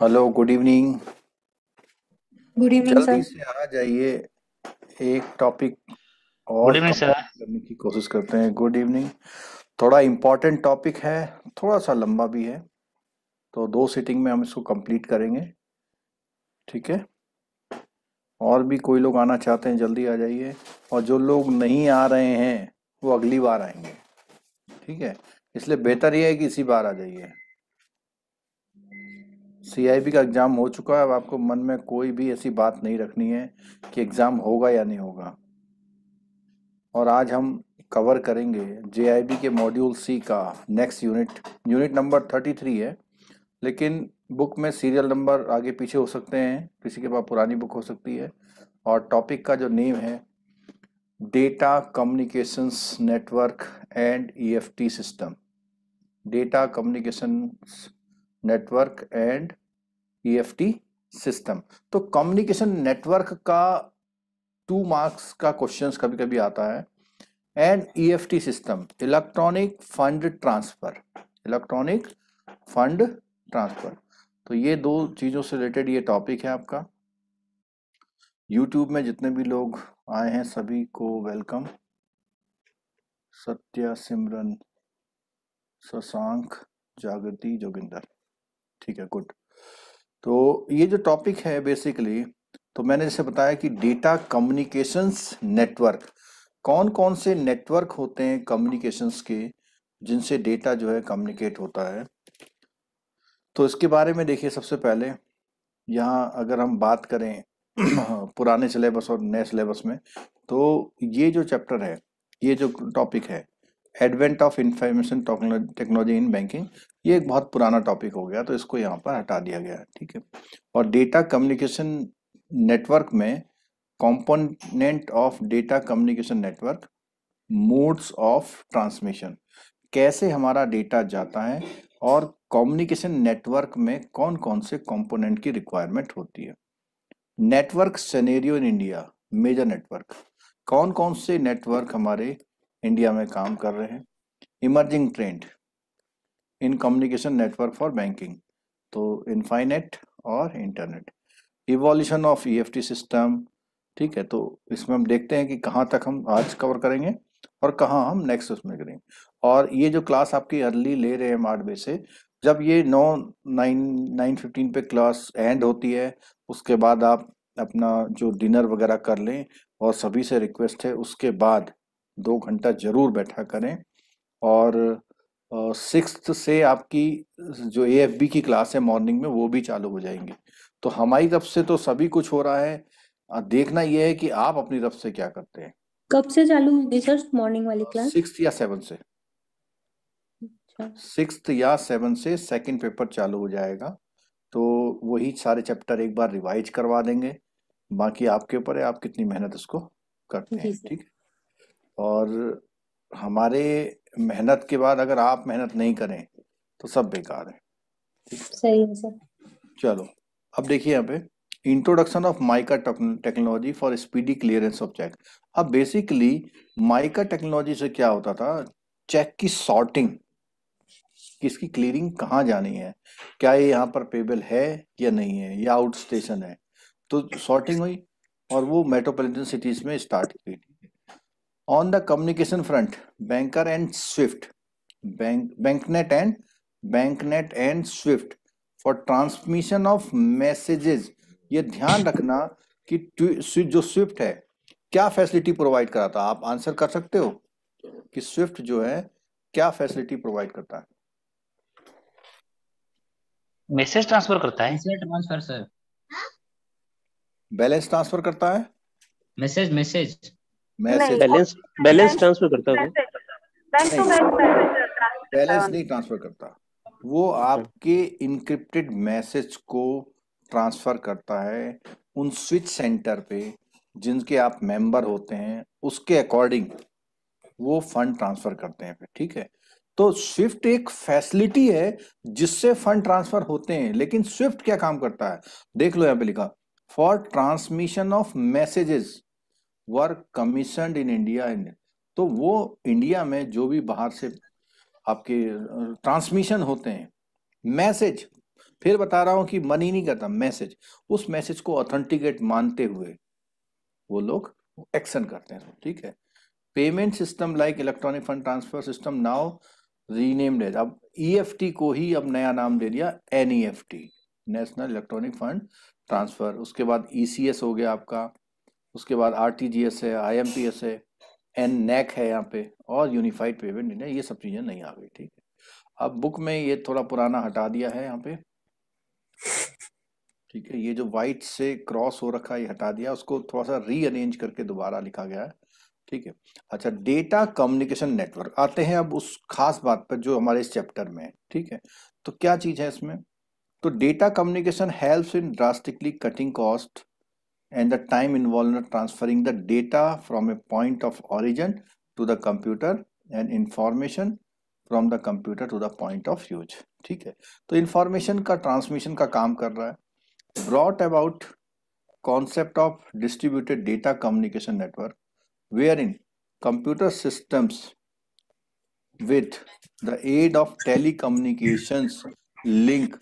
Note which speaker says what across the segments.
Speaker 1: Hello good evening good evening जल्दी sir
Speaker 2: से आ जाइए एक टॉपिक गुड इवनिंग सर करने की कोशिश करते हैं गुड इवनिंग थोड़ा इम्पोर्टेंट टॉपिक है थोड़ा सा लंबा भी है तो दो सिटिंग में हम इसको कंप्लीट करेंगे ठीक है और भी कोई लोग आना चाहते हैं जल्दी आ जाइए और जो लोग नहीं आ रहे हैं वो अगली बार आएंगे ठीक है इसलिए बेहतर ये है कि इसी बार आ जाइए सीआईबी का एग्ज़ाम हो चुका है अब आपको मन में कोई भी ऐसी बात नहीं रखनी है कि एग्ज़ाम होगा या नहीं होगा और आज हम कवर करेंगे जे के मॉड्यूल सी का next unit unit number thirty three है लेकिन बुक में सीरियल नंबर आगे पीछे हो सकते हैं किसी के पास पुरानी बुक हो सकती है और टॉपिक का जो नेम है data communications network and E system data communications network and EFT e system तो कम्युनिकेशन नेटवर्क का टू मार्क्स का क्वेश्चंस कभी कभी आता है and EFT system electronic fund transfer electronic fund transfer तो ये दो चीज़ों से रिलेटेड ये टॉपिक है आपका यूट्यूब में जितने भी लोग आए हैं सभी को वेलकम सत्या सिमरन शशांक जागृति जोगिंदर ठीक है गुड तो ये जो टॉपिक है बेसिकली तो मैंने जैसे बताया कि डेटा कम्युनिकेशंस नेटवर्क कौन कौन से नेटवर्क होते हैं कम्युनिकेशंस के जिनसे डेटा जो है कम्युनिकेट होता है तो इसके बारे में देखिए सबसे पहले यहाँ अगर हम बात करें पुराने सिलेबस और नए सिलेबस में तो ये जो चैप्टर है ये जो टॉपिक है advent of information technology in banking ये एक बहुत पुराना टॉपिक हो गया तो इसको यहाँ पर हटा दिया गया है ठीक है और डेटा कम्युनिकेशन नेटवर्क में component of data communication network modes of transmission कैसे हमारा डेटा जाता है और कम्युनिकेशन नेटवर्क में कौन कौन से कंपोनेंट की रिक्वायरमेंट होती है network scenario in India major network कौन कौन से नेटवर्क हमारे इंडिया में काम कर रहे हैं emerging trend in communication network for banking तो इनफाइनेट और internet evolution of T system ठीक है तो इसमें हम देखते हैं कि कहाँ तक हम आज कवर करेंगे और कहाँ हम नेक्स्ट उसमें करेंगे और ये जो क्लास आपकी अर्ली ले रहे हैं मार्डवे से जब ये नौ नाइन नाइन फिफ्टीन पे क्लास एंड होती है उसके बाद आप अपना जो डिनर वगैरह कर लें और सभी से रिक्वेस्ट है उसके बाद दो घंटा जरूर बैठा करें और सिक्स से आपकी जो ए की क्लास है मॉर्निंग में वो भी चालू हो जाएंगी तो हमारी तरफ से तो सभी कुछ हो रहा है देखना यह है कि आप अपनी तरफ से क्या करते हैं
Speaker 1: कब से चालू होगी सर मॉर्निंग वाली क्लास
Speaker 2: सिक्स या सेवन से अच्छा। सिक्स या सेवन से सेकंड पेपर चालू हो जाएगा तो वही सारे चैप्टर एक बार रिवाइज करवा देंगे बाकी आपके ऊपर है आप कितनी मेहनत इसको करते हैं ठीक है और हमारे मेहनत के बाद अगर आप मेहनत नहीं करें तो सब बेकार है
Speaker 1: सही है सर
Speaker 2: चलो अब देखिए यहाँ पे इंट्रोडक्शन ऑफ माइका technology for speedy clearance of cheque अब बेसिकली माइका टेक्नोलॉजी से क्या होता था चेक की सॉर्टिंग किसकी क्लियरिंग कहाँ जानी है क्या ये यहाँ पर पेबल है या नहीं है या आउट स्टेशन है तो सॉर्टिंग हुई और वो मेट्रोपोलिटन सिटीज में स्टार्ट हुई on the communication front banker and SWIFT bank BANKNET and BANKNET and SWIFT for transmission of messages ये ध्यान रखना कि जो स्विफ्ट है क्या फैसिलिटी प्रोवाइड कराता है आप आंसर कर सकते हो कि स्विफ्ट जो है क्या फैसिलिटी प्रोवाइड करता है
Speaker 1: मैसेज ट्रांसफर करता है message transfer sir
Speaker 2: balance transfer करता है
Speaker 1: मैसेज मैसेज बैलेंस
Speaker 2: ट्रांसफर करता हूँ बैलेंस तो नहीं ट्रांसफर करता वो अच्छा। आपके इनक्रिप्टेड मैसेज को ट्रांसफर करता है उन स्विच सेंटर पे जिनके आप मेंबर होते हैं उसके अकॉर्डिंग वो फंड ट्रांसफर करते हैं ठीक है तो स्विफ्ट एक फैसिलिटी है जिससे फंड ट्रांसफर होते हैं लेकिन स्विफ्ट क्या काम करता है देख लो यहाँ पे लिखा for transmission of messages were commission in India इन तो वो इंडिया में जो भी बाहर से आपके ट्रांसमिशन होते हैं मैसेज फिर बता रहा हूं कि मन ही नहीं करता मैसेज उस मैसेज को ऑथेंटिकेट मानते हुए वो लोग एक्शन करते हैं ठीक है payment system like electronic fund transfer system now renamed है अब ई e को ही अब नया नाम दे दिया N national electronic fund transfer उसके बाद ई e हो गया आपका उसके बाद आर टी जी एस है आई एम पी एस है एन नेक e है यहाँ पे और यूनिफाइड पेमेंट इंडिया ये सब चीज़ें नहीं आ गई ठीक है अब बुक में ये थोड़ा पुराना हटा दिया है यहाँ पे ठीक है ये जो वाइट से क्रॉस हो रखा है ये हटा दिया उसको थोड़ा सा रीअरेंज करके दोबारा लिखा गया है ठीक है अच्छा डेटा कम्युनिकेशन नेटवर्क आते हैं अब उस खास बात पर जो हमारे इस चैप्टर में है ठीक है तो क्या चीज़ है इसमें तो data communication helps in drastically cutting cost and the time involved in transferring the data from a point of origin to the computer and information from the computer to the point of use ठीक है तो information का transmission का काम कर रहा है brought about concept of distributed data communication network wherein computer systems with the aid of telecommunications link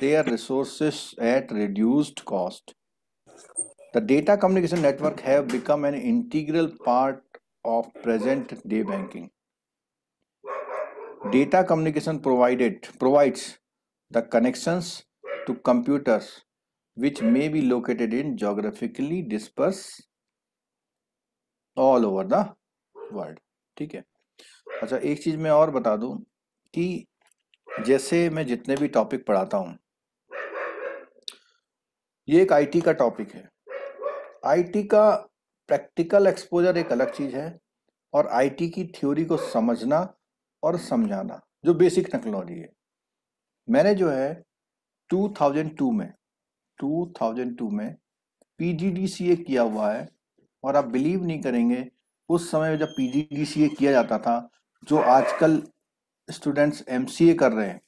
Speaker 2: their resources at reduced cost The data communication network have become an integral part of present day banking. Data communication provided provides the connections to computers which may be located in geographically dispersed all over the world ठीक है अच्छा एक चीज़ मैं और बता दूं कि जैसे मैं जितने भी टॉपिक पढ़ाता हूँ ये एक आईटी का टॉपिक है आईटी का प्रैक्टिकल एक्सपोजर एक अलग चीज़ है और आईटी की थ्योरी को समझना और समझाना जो बेसिक टेक्नोलॉजी है मैंने जो है 2002 में 2002 में पीजीडीसीए किया हुआ है और आप बिलीव नहीं करेंगे उस समय जब पीजीडीसीए किया जाता था जो आजकल स्टूडेंट्स एमसीए कर रहे हैं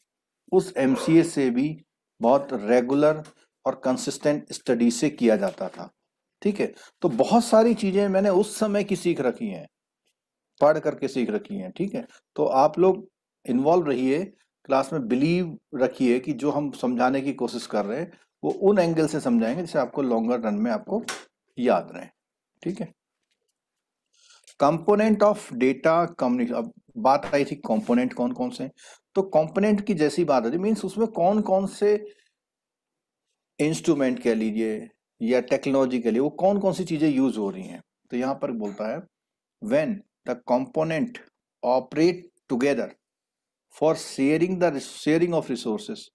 Speaker 2: उस एमसीए से भी बहुत रेगुलर और कंसिस्टेंट स्टडी से किया जाता था ठीक है तो बहुत सारी चीजें मैंने उस समय की सीख रखी हैं पढ़ करके सीख रखी हैं ठीक है तो आप लोग इन्वॉल्व रहिए क्लास में बिलीव रखिए कि जो हम समझाने की कोशिश कर रहे हैं वो उन एंगल से समझाएंगे जिससे आपको लॉन्गर रन में आपको याद रहे ठीक है कंपोनेंट ऑफ डेटा कम्युनिकेशन अब बात आई थी कंपोनेंट कौन कौन से तो कंपोनेंट की जैसी बात आती मीन्स उसमें कौन कौन से इंस्ट्रूमेंट कह लीजिए या टेक्नोलॉजी के लिए वो कौन कौन सी चीज़ें यूज हो रही हैं तो यहां पर बोलता है when the component operate together for sharing the sharing of resources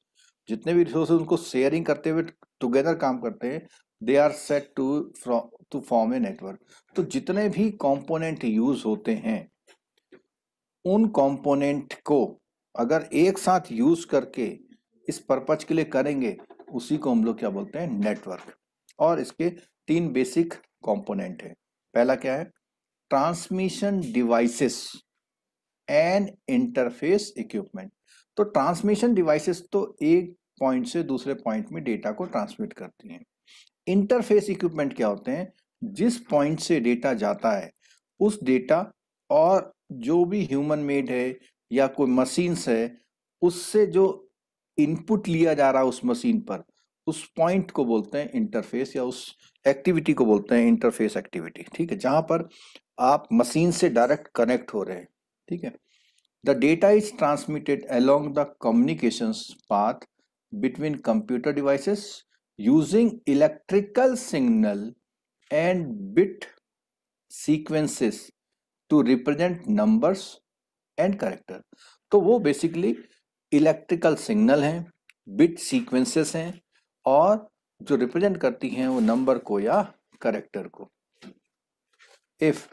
Speaker 2: जितने भी रिसोर्सेज उनको शेयरिंग करते हुए टुगेदर काम करते हैं they are set to to form a network तो जितने भी कॉम्पोनेंट यूज होते हैं उन कॉम्पोनेंट को अगर एक साथ यूज करके इस पर्पज के लिए करेंगे उसी को हम लोग क्या बोलते हैं नेटवर्क और इसके तीन बेसिक कंपोनेंट है पहला क्या है transmission devices and interface equipment तो ट्रांसमिशन डिवाइसेस तो एक पॉइंट से दूसरे पॉइंट में डेटा को ट्रांसमिट करती हैं इंटरफेस इक्विपमेंट क्या होते हैं जिस पॉइंट से डेटा जाता है उस डेटा और जो भी ह्यूमन मेड है या कोई मशीन्स है उससे जो इनपुट लिया जा रहा है उस मशीन पर उस पॉइंट को बोलते हैं इंटरफेस या उस एक्टिविटी को बोलते हैं इंटरफेस एक्टिविटी ठीक है जहां पर आप मशीन से डायरेक्ट कनेक्ट हो रहे हैं ठीक है the data is transmitted along the communication path between computer devices using electrical signal and bit sequences to represent numbers and character तो वो बेसिकली इलेक्ट्रिकल सिग्नल हैं बिट सीक्वेंसेस हैं और जो रिप्रेजेंट करती हैं वो नंबर को या करेक्टर को if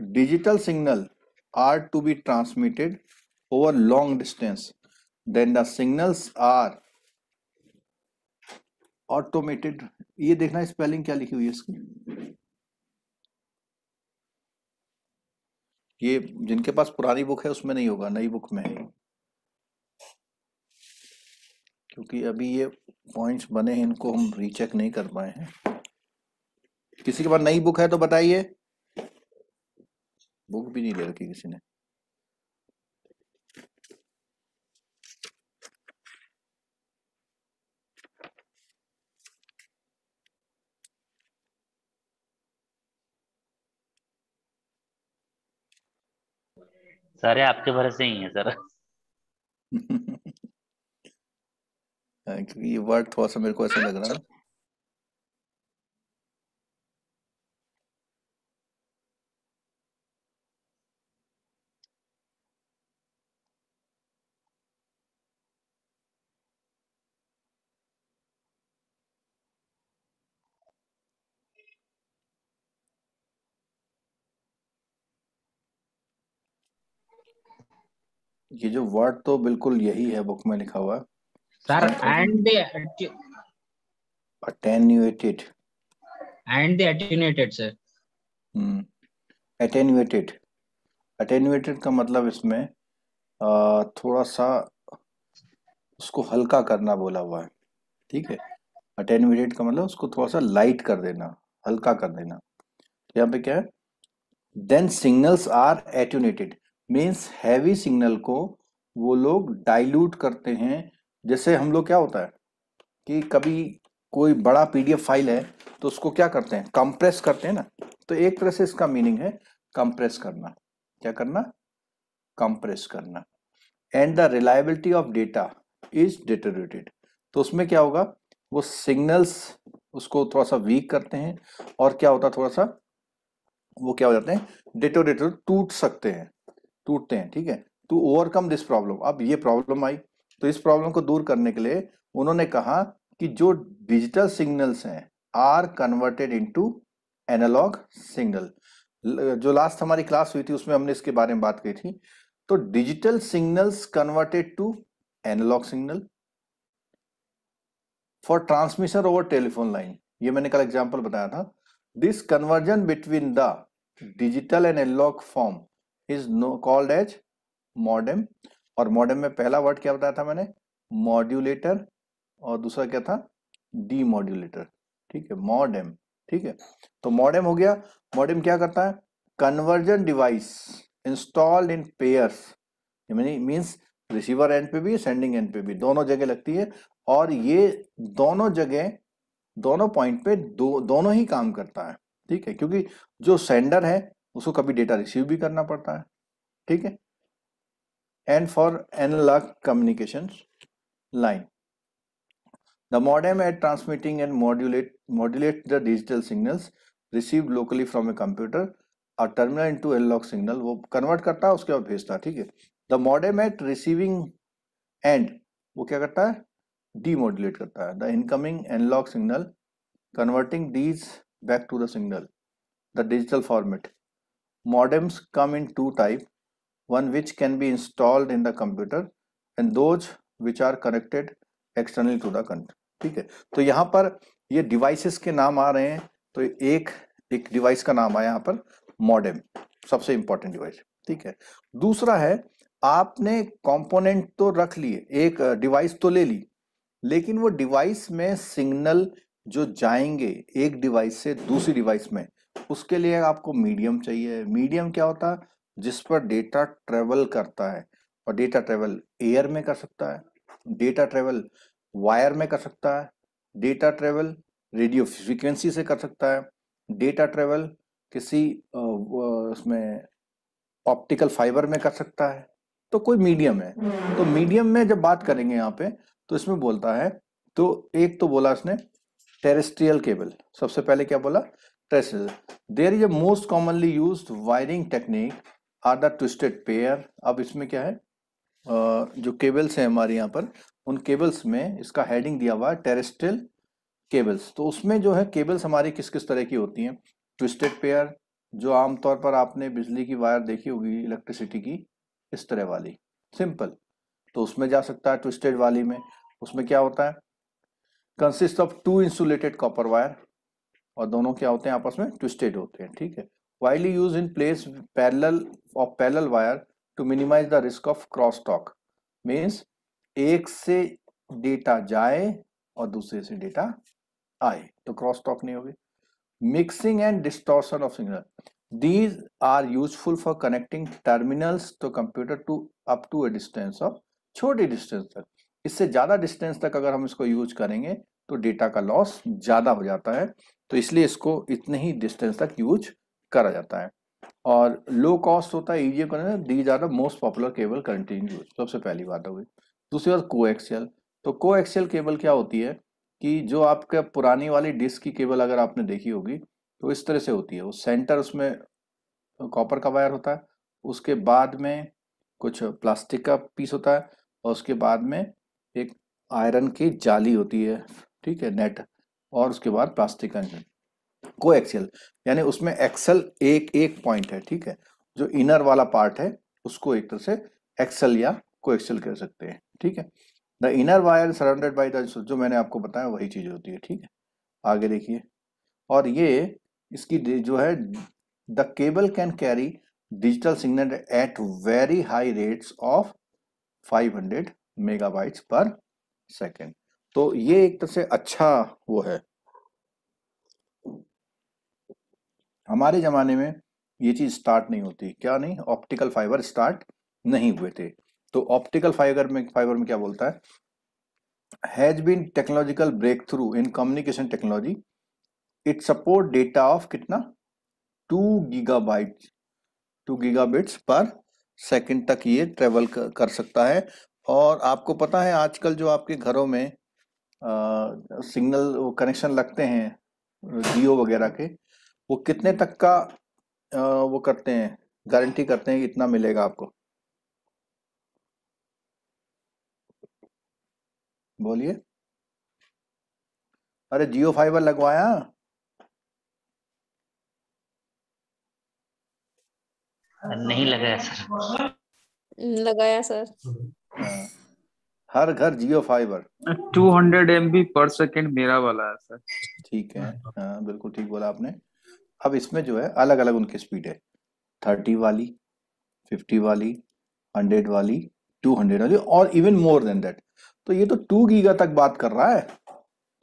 Speaker 2: digital signal are to be transmitted over long distance then the signals are automated ये देखना स्पेलिंग क्या लिखी हुई है इसकी ये जिनके पास पुरानी बुक है उसमें नहीं होगा नई बुक में है क्योंकि अभी ये पॉइंट्स बने हैं इनको हम रीचेक नहीं कर पाए हैं किसी के पास नई बुक है तो बताइए बुक भी नहीं ले रखी किसी ने
Speaker 1: सारे आपके भरोसे ही हैं सर
Speaker 2: क्योंकि ये वर्ड थोड़ा सा मेरे को ऐसा लग रहा है ये जो वर्ड तो बिल्कुल यही है बुक में लिखा हुआ है
Speaker 1: Sir, and they
Speaker 2: attenuated.
Speaker 1: And they attenuated, sir. Hmm.
Speaker 2: Attenuated. Attenuated का मतलब इसमें थोड़ा सा उसको हल्का करना बोला हुआ है ठीक है अटेनुएटेड का मतलब उसको थोड़ा सा लाइट कर देना हल्का कर देना तो यहाँ पे क्या है then signals are attenuated means heavy signal को वो लोग डाइल्यूट करते हैं जैसे हम लोग क्या होता है कि कभी कोई बड़ा पीडीएफ फाइल है तो उसको क्या करते हैं कंप्रेस करते हैं ना तो एक तरह से इसका मीनिंग है कंप्रेस करना क्या करना कंप्रेस करना and the reliability of data is deteriorated तो उसमें क्या होगा वो सिग्नल्स उसको थोड़ा सा वीक करते हैं और क्या होता है थोड़ा सा वो क्या हो जाते हैं डेटोरेटर टूट सकते हैं टूटते हैं ठीक है टू ओवरकम दिस प्रॉब्लम अब ये प्रॉब्लम आई तो इस प्रॉब्लम को दूर करने के लिए उन्होंने कहा कि जो डिजिटल सिग्नल्स हैं are converted into analog signal जो लास्ट हमारी क्लास हुई थी उसमें हमने इसके बारे में बात की थी तो digital signals converted to analog signal for transmission over telephone line ये मैंने कल एग्जांपल बताया था this conversion between the digital and analog form is known called as modem और मॉडेम में पहला वर्ड क्या बताया था मैंने मॉड्यूलेटर और दूसरा क्या था डी मॉड्यूलेटर ठीक है मॉडेम ठीक है तो मॉडेम हो गया मॉडेम क्या करता है conversion device installed in pair means receiver end पे भी सेंडिंग एंड पे भी दोनों जगह लगती है और ये दोनों जगह दोनों पॉइंट पे दो दोनों ही काम करता है ठीक है क्योंकि जो सेंडर है उसको कभी डेटा रिसीव भी करना पड़ता है ठीक है and for analog communications line. The modem at transmitting and modulate modulate the digital signals received locally from a computer or terminal into analog signal. वो convert करता है उसके बाद भेजता है ठीक है. The modem at receiving end वो क्या करता है? Demodulate करता है. The incoming analog signal converting these back to the signal, the digital format. Modems come in two types. one which can be installed in the computer and those which are connected externally to the कंट ठीक है तो यहाँ पर ये devices के नाम आ रहे हैं तो एक एक डिवाइस का नाम आया यहाँ पर मॉडेम सबसे इंपॉर्टेंट डिवाइस ठीक है दूसरा है आपने कंपोनेंट तो रख लिए एक डिवाइस तो ले ली लेकिन वो डिवाइस में सिग्नल जो जाएंगे एक डिवाइस से दूसरी डिवाइस में उसके लिए आपको मीडियम चाहिए मीडियम क्या होता जिस पर डेटा ट्रेवल करता है और डेटा ट्रेवल एयर में कर सकता है डेटा ट्रेवल वायर में कर सकता है डेटा ट्रेवल रेडियो फ्रिक्वेंसी से कर सकता है डेटा ट्रेवल किसी उसमें ऑप्टिकल फाइबर में कर सकता है तो कोई मीडियम है हम्म। तो मीडियम में जब बात करेंगे यहाँ पे तो इसमें बोलता है तो एक तो बोला इसने टेरेस्ट्रियल केबल सबसे पहले क्या बोला terrestrial there is a most commonly use wiring technique are the twisted pair अब इसमें क्या है जो केबल्स हैं हमारे यहाँ पर उन केबल्स में इसका हेडिंग दिया हुआ है टेरेस्ट्रियल केबल्स तो उसमें जो है केबल्स हमारी किस किस तरह की होती हैं ट्विस्टेड पेयर जो आमतौर पर आपने बिजली की वायर देखी होगी इलेक्ट्रिसिटी की इस तरह वाली सिंपल तो उसमें जा सकता है ट्विस्टेड वाली में उसमें क्या होता है consist of two insulated copper wire और दोनों क्या होते हैं आपस में ट्विस्टेड होते हैं ठीक है widely used in place parallel or parallel wire to minimize the risk of crosstalk means एक से डेटा जाए और दूसरे से डेटा आए तो क्रॉस टॉक नहीं होगी mixing and distortion of signal these are useful for connecting terminals to computer to up to a distance of छोटी डिस्टेंस तक इससे ज़्यादा डिस्टेंस तक अगर हम इसको यूज करेंगे तो डेटा का लॉस ज़्यादा हो जाता है तो इसलिए इसको इतने ही डिस्टेंस तक यूज करा जाता है और लो कॉस्ट होता है ईजीएफ e करने these are the most popular cable continue सबसे पहली बात हुई दूसरी बात को एक्सएल तो को कोएक्सियल केबल क्या होती है कि जो आपके पुरानी वाली डिस्क की केबल अगर आपने देखी होगी तो इस तरह से होती है वो सेंटर उसमें कॉपर का वायर होता है उसके बाद में कुछ प्लास्टिक का पीस होता है और उसके बाद में एक आयरन की जाली होती है ठीक है नेट और उसके बाद प्लास्टिक का इंजन को एक्सियल यानी उसमें एक्सल एक एक पॉइंट है ठीक है जो इनर वाला पार्ट है उसको एक तरह से एक्सल या को एक्सल कह सकते हैं ठीक है the inner wire surrounded by the जो मैंने आपको बताया वही चीज़ होती है ठीक है आगे देखिए और ये इसकी जो है the cable can carry digital signal at very high rates of 500 megabytes per second तो ये एक तरह से अच्छा वो है हमारे ज़माने में ये चीज़ स्टार्ट नहीं होती क्या नहीं ऑप्टिकल फाइबर स्टार्ट नहीं हुए थे तो ऑप्टिकल फाइबर में फाइबर में क्या बोलता है has been technological breakthrough in communication technology it support data of कितना two gigabyte to gigabits per second तक ये ट्रेवल कर सकता है और आपको पता है आजकल जो आपके घरों में सिग्नल कनेक्शन लगते हैं जियो वगैरह के वो कितने तक का वो करते हैं गारंटी करते हैं इतना मिलेगा आपको बोलिए अरे जियो फाइबर लगवाया नहीं लगाया सर
Speaker 1: हम्म, लगाया सर हाँ। हर घर Jio fibre two hundred M B per second मेरा वाला है सर ठीक है
Speaker 2: हाँ बिल्कुल ठीक बोला आपने अब इसमें जो है अलग अलग उनकी स्पीड है थर्टी वाली फिफ्टी वाली हंड्रेड वाली टू हंड्रेड वाली और इवन मोर देन दैट तो ये तो टू गीगा तक बात कर रहा है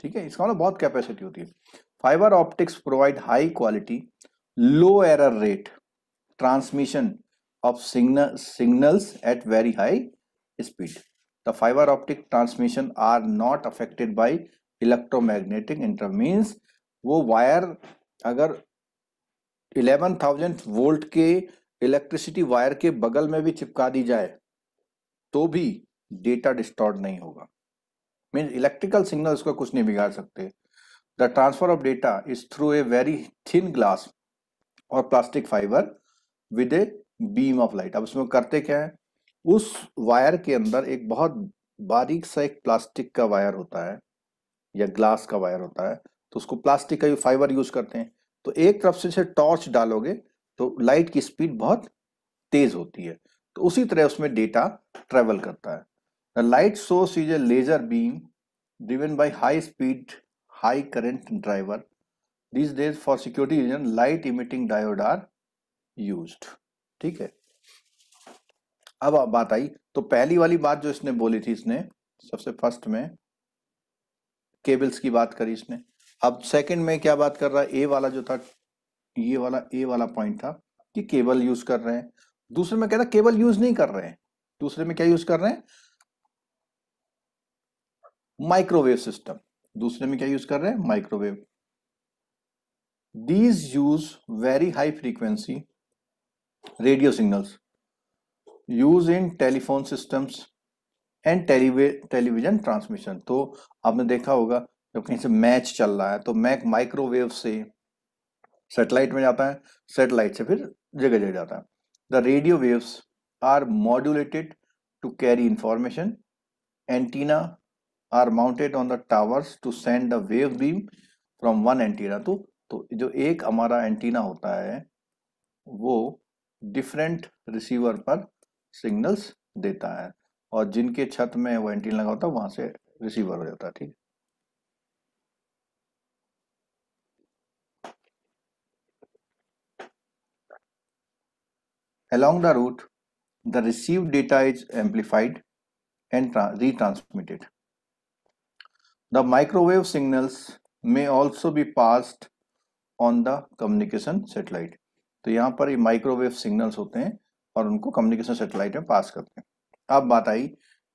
Speaker 2: ठीक है इसका मतलब बहुत कैपेसिटी होती है fibre optics provide high quality low error rate transmission of signal signals at very high speed the fiber optic transmission are not affected by electromagnetic interference वो वायर अगर 11,000 वोल्ट के इलेक्ट्रिसिटी वायर के बगल में भी चिपका दी जाए तो भी डेटा डिस्टॉर्ड नहीं होगा मीन इलेक्ट्रिकल सिग्नल उसका कुछ नहीं बिगाड़ सकते the transfer of data is through a very thin glass or plastic fibre with a beam of light अब उसमें करते क्या है उस वायर के अंदर एक बहुत बारीक सा एक प्लास्टिक का वायर होता है या ग्लास का वायर होता है तो उसको प्लास्टिक का फाइबर यूज करते हैं तो एक तरफ से टॉर्च डालोगे तो लाइट की स्पीड बहुत तेज होती है तो उसी तरह उसमें डेटा ट्रेवल करता है light source is a laser beam driven by high speed high current driver this days for security reason light emitting diode are use ठीक है अब आप बात आई तो पहली वाली बात जो इसने बोली थी इसने सबसे फर्स्ट में केबल्स की बात करी इसने अब सेकंड में क्या बात कर रहा है ए वाला जो था ये वाला ए वाला पॉइंट था कि केबल यूज कर रहे हैं दूसरे में कह रहा केबल यूज नहीं कर रहे हैं दूसरे में क्या यूज कर रहे हैं माइक्रोवेव सिस्टम दूसरे में क्या यूज कर रहे हैं microwave these use very high frequency radio signals use in telephone systems and television transmission तो आपने देखा होगा जब कहीं से मैच चल रहा है तो मैक माइक्रोवेव से सेटेलाइट में जाता है सेटेलाइट से फिर जगह जगह जाता है the radio waves are modulated to carry information antenna are mounted on the towers to send the wave beam from one antenna तो तो जो एक हमारा एंटीना होता है वो डिफरेंट रिसीवर पर सिग्नल्स देता है और जिनके छत में वो एंटीना लगा होता है वहाँ से रिसीवर हो जाता है ठीक है Along the route, the received data is amplified and retransmitted. The microwave signals may also be passed on the communication satellite. तो यहाँ पर ये माइक्रोवेव सिग्नल्स होते हैं और उनको कम्युनिकेशन सेटेलाइट में पास करते हैं अब बात आई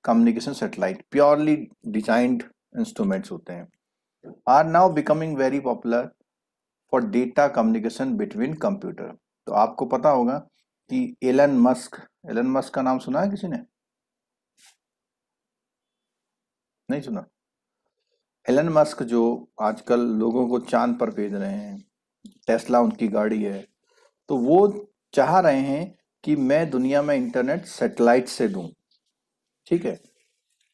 Speaker 2: communication satellite purely designed instruments होते हैं are now becoming very popular for data communication between computer तो आपको पता होगा कि एलन मस्क एलन मस्क का नाम सुना है किसी ने नहीं सुना एलन मस्क जो आजकल लोगों को चांद पर भेज रहे हैं टेस्ला उनकी गाड़ी है तो वो चाह रहे हैं कि मैं दुनिया में इंटरनेट सेटेलाइट से दूं ठीक है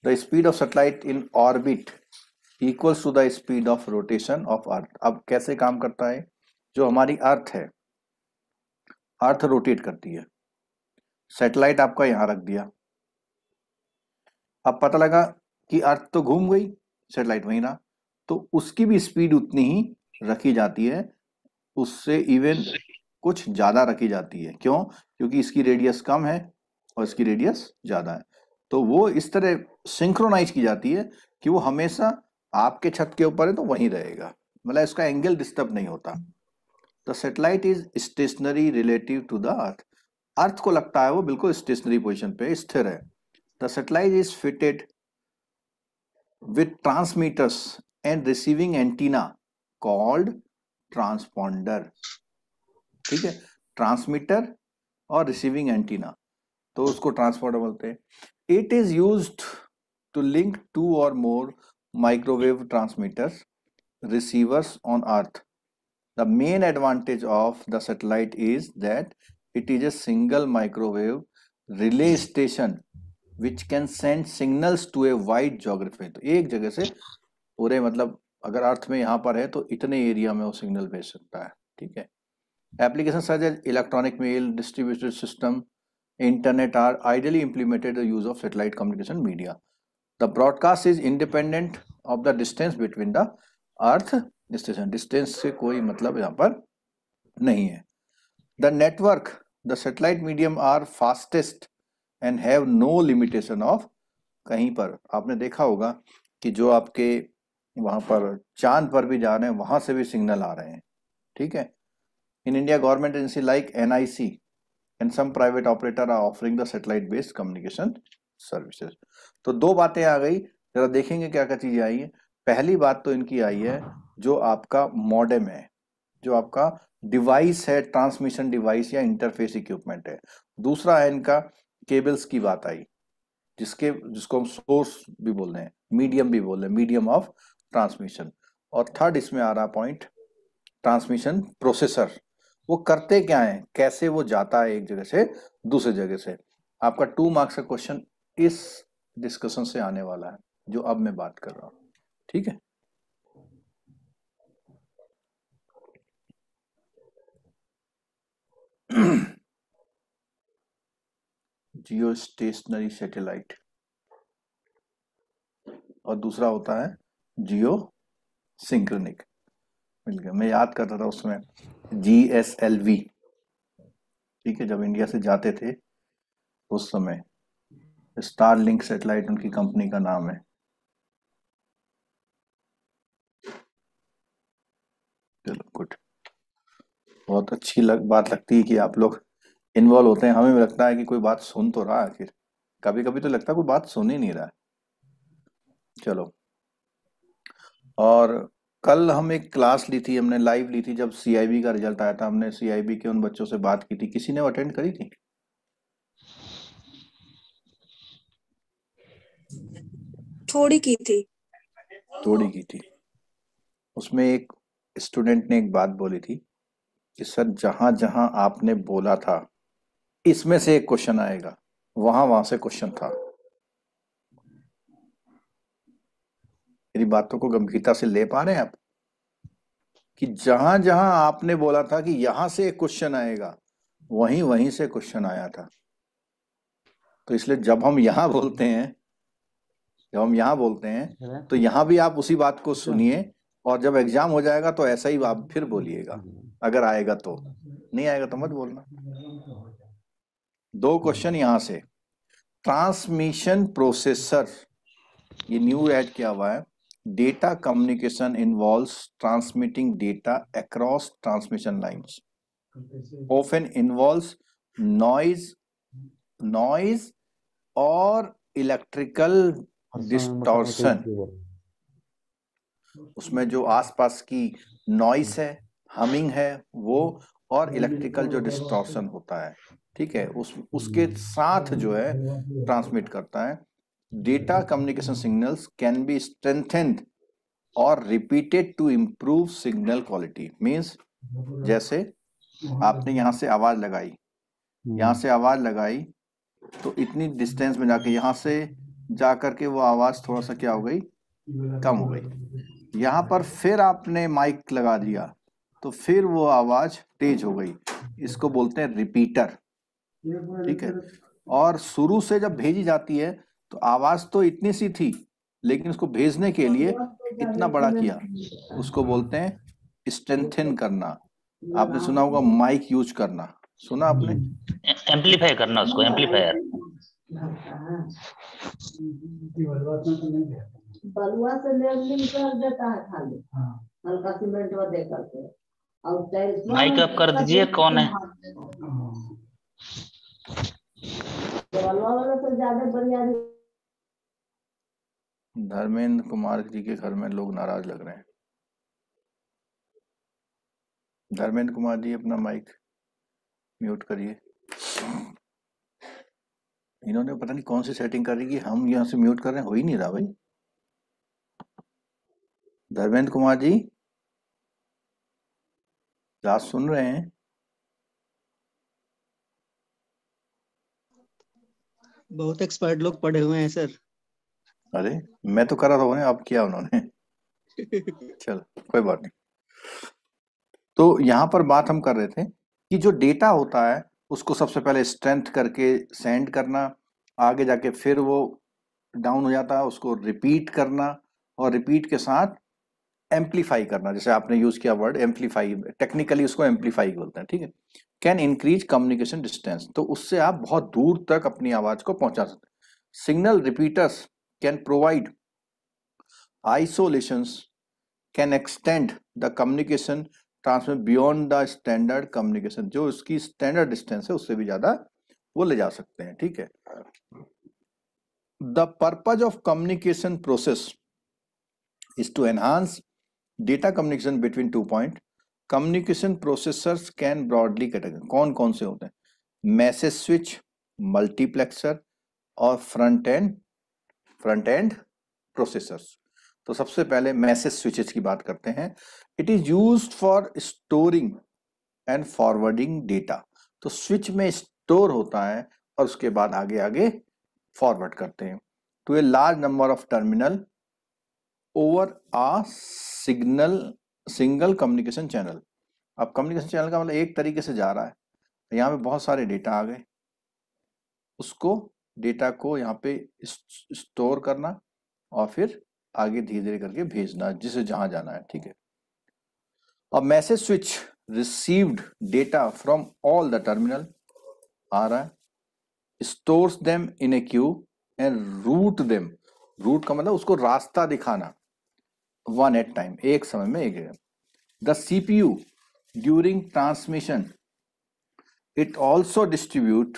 Speaker 2: the speed of satellite in orbit equals to the speed of rotation of earth अब कैसे काम करता है जो हमारी अर्थ है अर्थ रोटेट करती है सैटेलाइट आपका यहाँ रख दिया अब पता लगा कि अर्थ तो घूम गई सेटेलाइट वहीं रहा तो उसकी भी स्पीड उतनी ही रखी जाती है उससे इवन कुछ ज़्यादा रखी जाती है क्यों क्योंकि इसकी रेडियस कम है और इसकी रेडियस ज़्यादा है तो वो इस तरह सिंक्रोनाइज की जाती है कि वो हमेशा आपके छत के ऊपर है तो वहीं रहेगा मतलब इसका एंगल डिस्टर्ब नहीं होता the satellite is stationary relative to the earth earth को लगता है वो बिल्कुल स्टेशनरी पोजिशन पे स्थिर है the satellite is fitted with transmitters and receiving antenna called transponder ठीक है ट्रांसमीटर और रिसीविंग एंटीना तो उसको ट्रांसपॉन्डर बोलते हैं it is use to link two or more microwave transmitters receivers on earth The main advantage of the satellite is that it is a single microwave relay station which can send signals to a wide geography. तो एक जगह से पूरे मतलब अगर अर्थ में यहाँ पर है तो इतने एरिया में वो सिग्नल भेज सकता है ठीक है applications such as electronic mail distributed system internet are ideally implemented the use of satellite communication media the broadcast is independent of the distance between the earth station distance से कोई मतलब यहाँ पर नहीं है the network the satellite medium are fastest and have no limitation of कहीं पर आपने देखा होगा कि जो आपके वहाँ पर चांद पर भी जा रहे हैं वहाँ से भी सिग्नल आ रहे हैं ठीक है in India government agency like N I C and some private operator are offering the satellite based communication services तो दो बातें आ गई जरा देखेंगे क्या क्या चीज़ें आई हैं पहली बात तो इनकी आई है जो आपका मॉडेम है जो आपका डिवाइस है ट्रांसमिशन डिवाइस या इंटरफेस इक्विपमेंट है दूसरा है इनका केबल्स की बात आई जिसके जिसको हम सोर्स भी बोल रहे हैं मीडियम भी बोल रहे हैं मीडियम ऑफ ट्रांसमिशन और थर्ड इसमें आ रहा पॉइंट ट्रांसमिशन प्रोसेसर वो करते क्या है कैसे वो जाता है एक जगह से दूसरे जगह से आपका टू मार्क्स का क्वेश्चन इस डिस्कशन से आने वाला है जो अब मैं बात कर रहा हूँ ठीक है जियो स्टेशनरी सैटेलाइट और दूसरा होता है जियो सिंक्रनिक मिल गया मैं याद करता था उसमें जी एस एल वी ठीक है जब इंडिया से जाते थे उस समय स्टार लिंक सेटेलाइट उनकी कंपनी का नाम है बहुत अच्छी लग, बात लगती है कि आप लोग इन्वॉल्व होते हैं हमें भी लगता है कि कोई बात सुन तो रहा आखिर कभी कभी तो लगता है कोई बात सुन ही नहीं रहा चलो और कल हम एक क्लास ली थी हमने लाइव ली थी जब सीआईबी का रिजल्ट आया था हमने सीआईबी के उन बच्चों से बात की थी किसी ने अटेंड करी थी
Speaker 1: थोड़ी की थी
Speaker 2: थोड़ी की थी उसमें एक स्टूडेंट ने एक बात बोली थी कि सर जहां जहां आपने बोला था इसमें से एक क्वेश्चन आएगा वहां वहां से क्वेश्चन था मेरी बातों को गंभीरता से ले पा रहे हैं आप कि जहां जहां आपने बोला था कि यहां से एक क्वेश्चन आएगा वहीं वहीं से क्वेश्चन आया था तो इसलिए जब हम यहां बोलते हैं जब हम यहां बोलते हैं तो यहां भी आप उसी बात को सुनिए और जब एग्जाम हो जाएगा तो ऐसा ही आप फिर बोलिएगा हम्म। अगर आएगा तो नहीं आएगा तो मत बोलना दो क्वेश्चन हम्म। यहां से ट्रांसमिशन प्रोसेसर ये न्यू ऐड किया हुआ है data communication involve transmitting data across transmission lines often involve noise noise और इलेक्ट्रिकल डिस्टॉर्शन उसमें जो आसपास की नॉइस है हमिंग है वो और इलेक्ट्रिकल जो डिस्टॉर्शन होता है ठीक है उस उसके साथ जो है ट्रांसमिट करता है data communication signals can be strengthened और repeated to improve signal quality means जैसे आपने यहाँ से आवाज लगाई यहाँ से आवाज लगाई तो इतनी डिस्टेंस में जाके यहाँ से जा करके वो आवाज थोड़ा सा क्या हो गई
Speaker 1: कम हो गई
Speaker 2: यहाँ पर फिर आपने माइक लगा दिया तो फिर वो आवाज तेज हो गई इसको बोलते हैं रिपीटर ठीक है और शुरू से जब भेजी जाती है तो आवाज तो इतनी सी थी लेकिन उसको भेजने के लिए इतना बड़ा किया उसको बोलते हैं स्ट्रेंथन करना आपने सुना होगा माइक यूज करना सुना आपने
Speaker 1: एम्पलीफाई करना उसको एम्पलीफायर बलुआ से लेवलिंग कर देता है खाली हाँ। हल्का सीमेंट वो दे करके और टाइल्स माइक अप कर दीजिए कौन है तो बलुआ वाला तो ज्यादा बढ़िया
Speaker 2: धर्मेंद्र कुमार जी के घर में लोग नाराज लग रहे हैं धर्मेंद्र कुमार जी अपना माइक म्यूट करिए इन्होंने पता नहीं कौन सी सेटिंग कर रही है हम यहाँ से म्यूट कर रहे हैं हो ही नहीं रहा भाई धर्मेंद्र कुमार जी क्या सुन रहे हैं
Speaker 1: बहुत एक्सपर्ट लोग पढ़े हुए हैं सर अरे
Speaker 2: मैं तो करा था उन्हें आप किया उन्होंने चलो कोई बात नहीं तो यहाँ पर बात हम कर रहे थे कि जो डेटा होता है उसको सबसे पहले स्ट्रेंथ करके सेंड करना आगे जाके फिर वो डाउन हो जाता है उसको रिपीट करना और रिपीट के साथ एम्पलीफाई करना जैसे आपने यूज किया वर्ड एम्पलीफाई टेक्निकली उसको एम्पलीफाई बोलते हैं ठीक है कैन इंक्रीज कम्युनिकेशन डिस्टेंस तो उससे आप बहुत दूर तक अपनी आवाज को पहुंचा सकते signal repeaters can provide isolation can extend the communication transmit beyond the standard communication जो उसकी स्टैंडर्ड डिस्टेंस है उससे भी ज्यादा वो ले जा सकते हैं ठीक है the purpose of communication process is to enhance data communication between two point communication processors can broadly category कौन कौन से होते हैं मैसेज स्विच मल्टीप्लेक्सर और front end front end processors तो सबसे पहले मैसेज स्विचेस की बात करते हैं it is use for storing and forwarding data तो स्विच में स्टोर होता है और उसके बाद आगे आगे फॉरवर्ड करते हैं to a large number of terminal over a signal single communication channel अब कम्युनिकेशन चैनल का मतलब एक तरीके से जा रहा है तो यहाँ पे बहुत सारे डेटा आ गए उसको डेटा को यहाँ पे स्टोर करना और फिर आगे धीरे धीरे करके भेजना जिसे जहां जाना है ठीक है अब message switch received data from all the terminal आ रहा है store them in a queue and route them route का मतलब उसको रास्ता दिखाना वन एट टाइम एक समय में एक the CPU during transmission it also distribute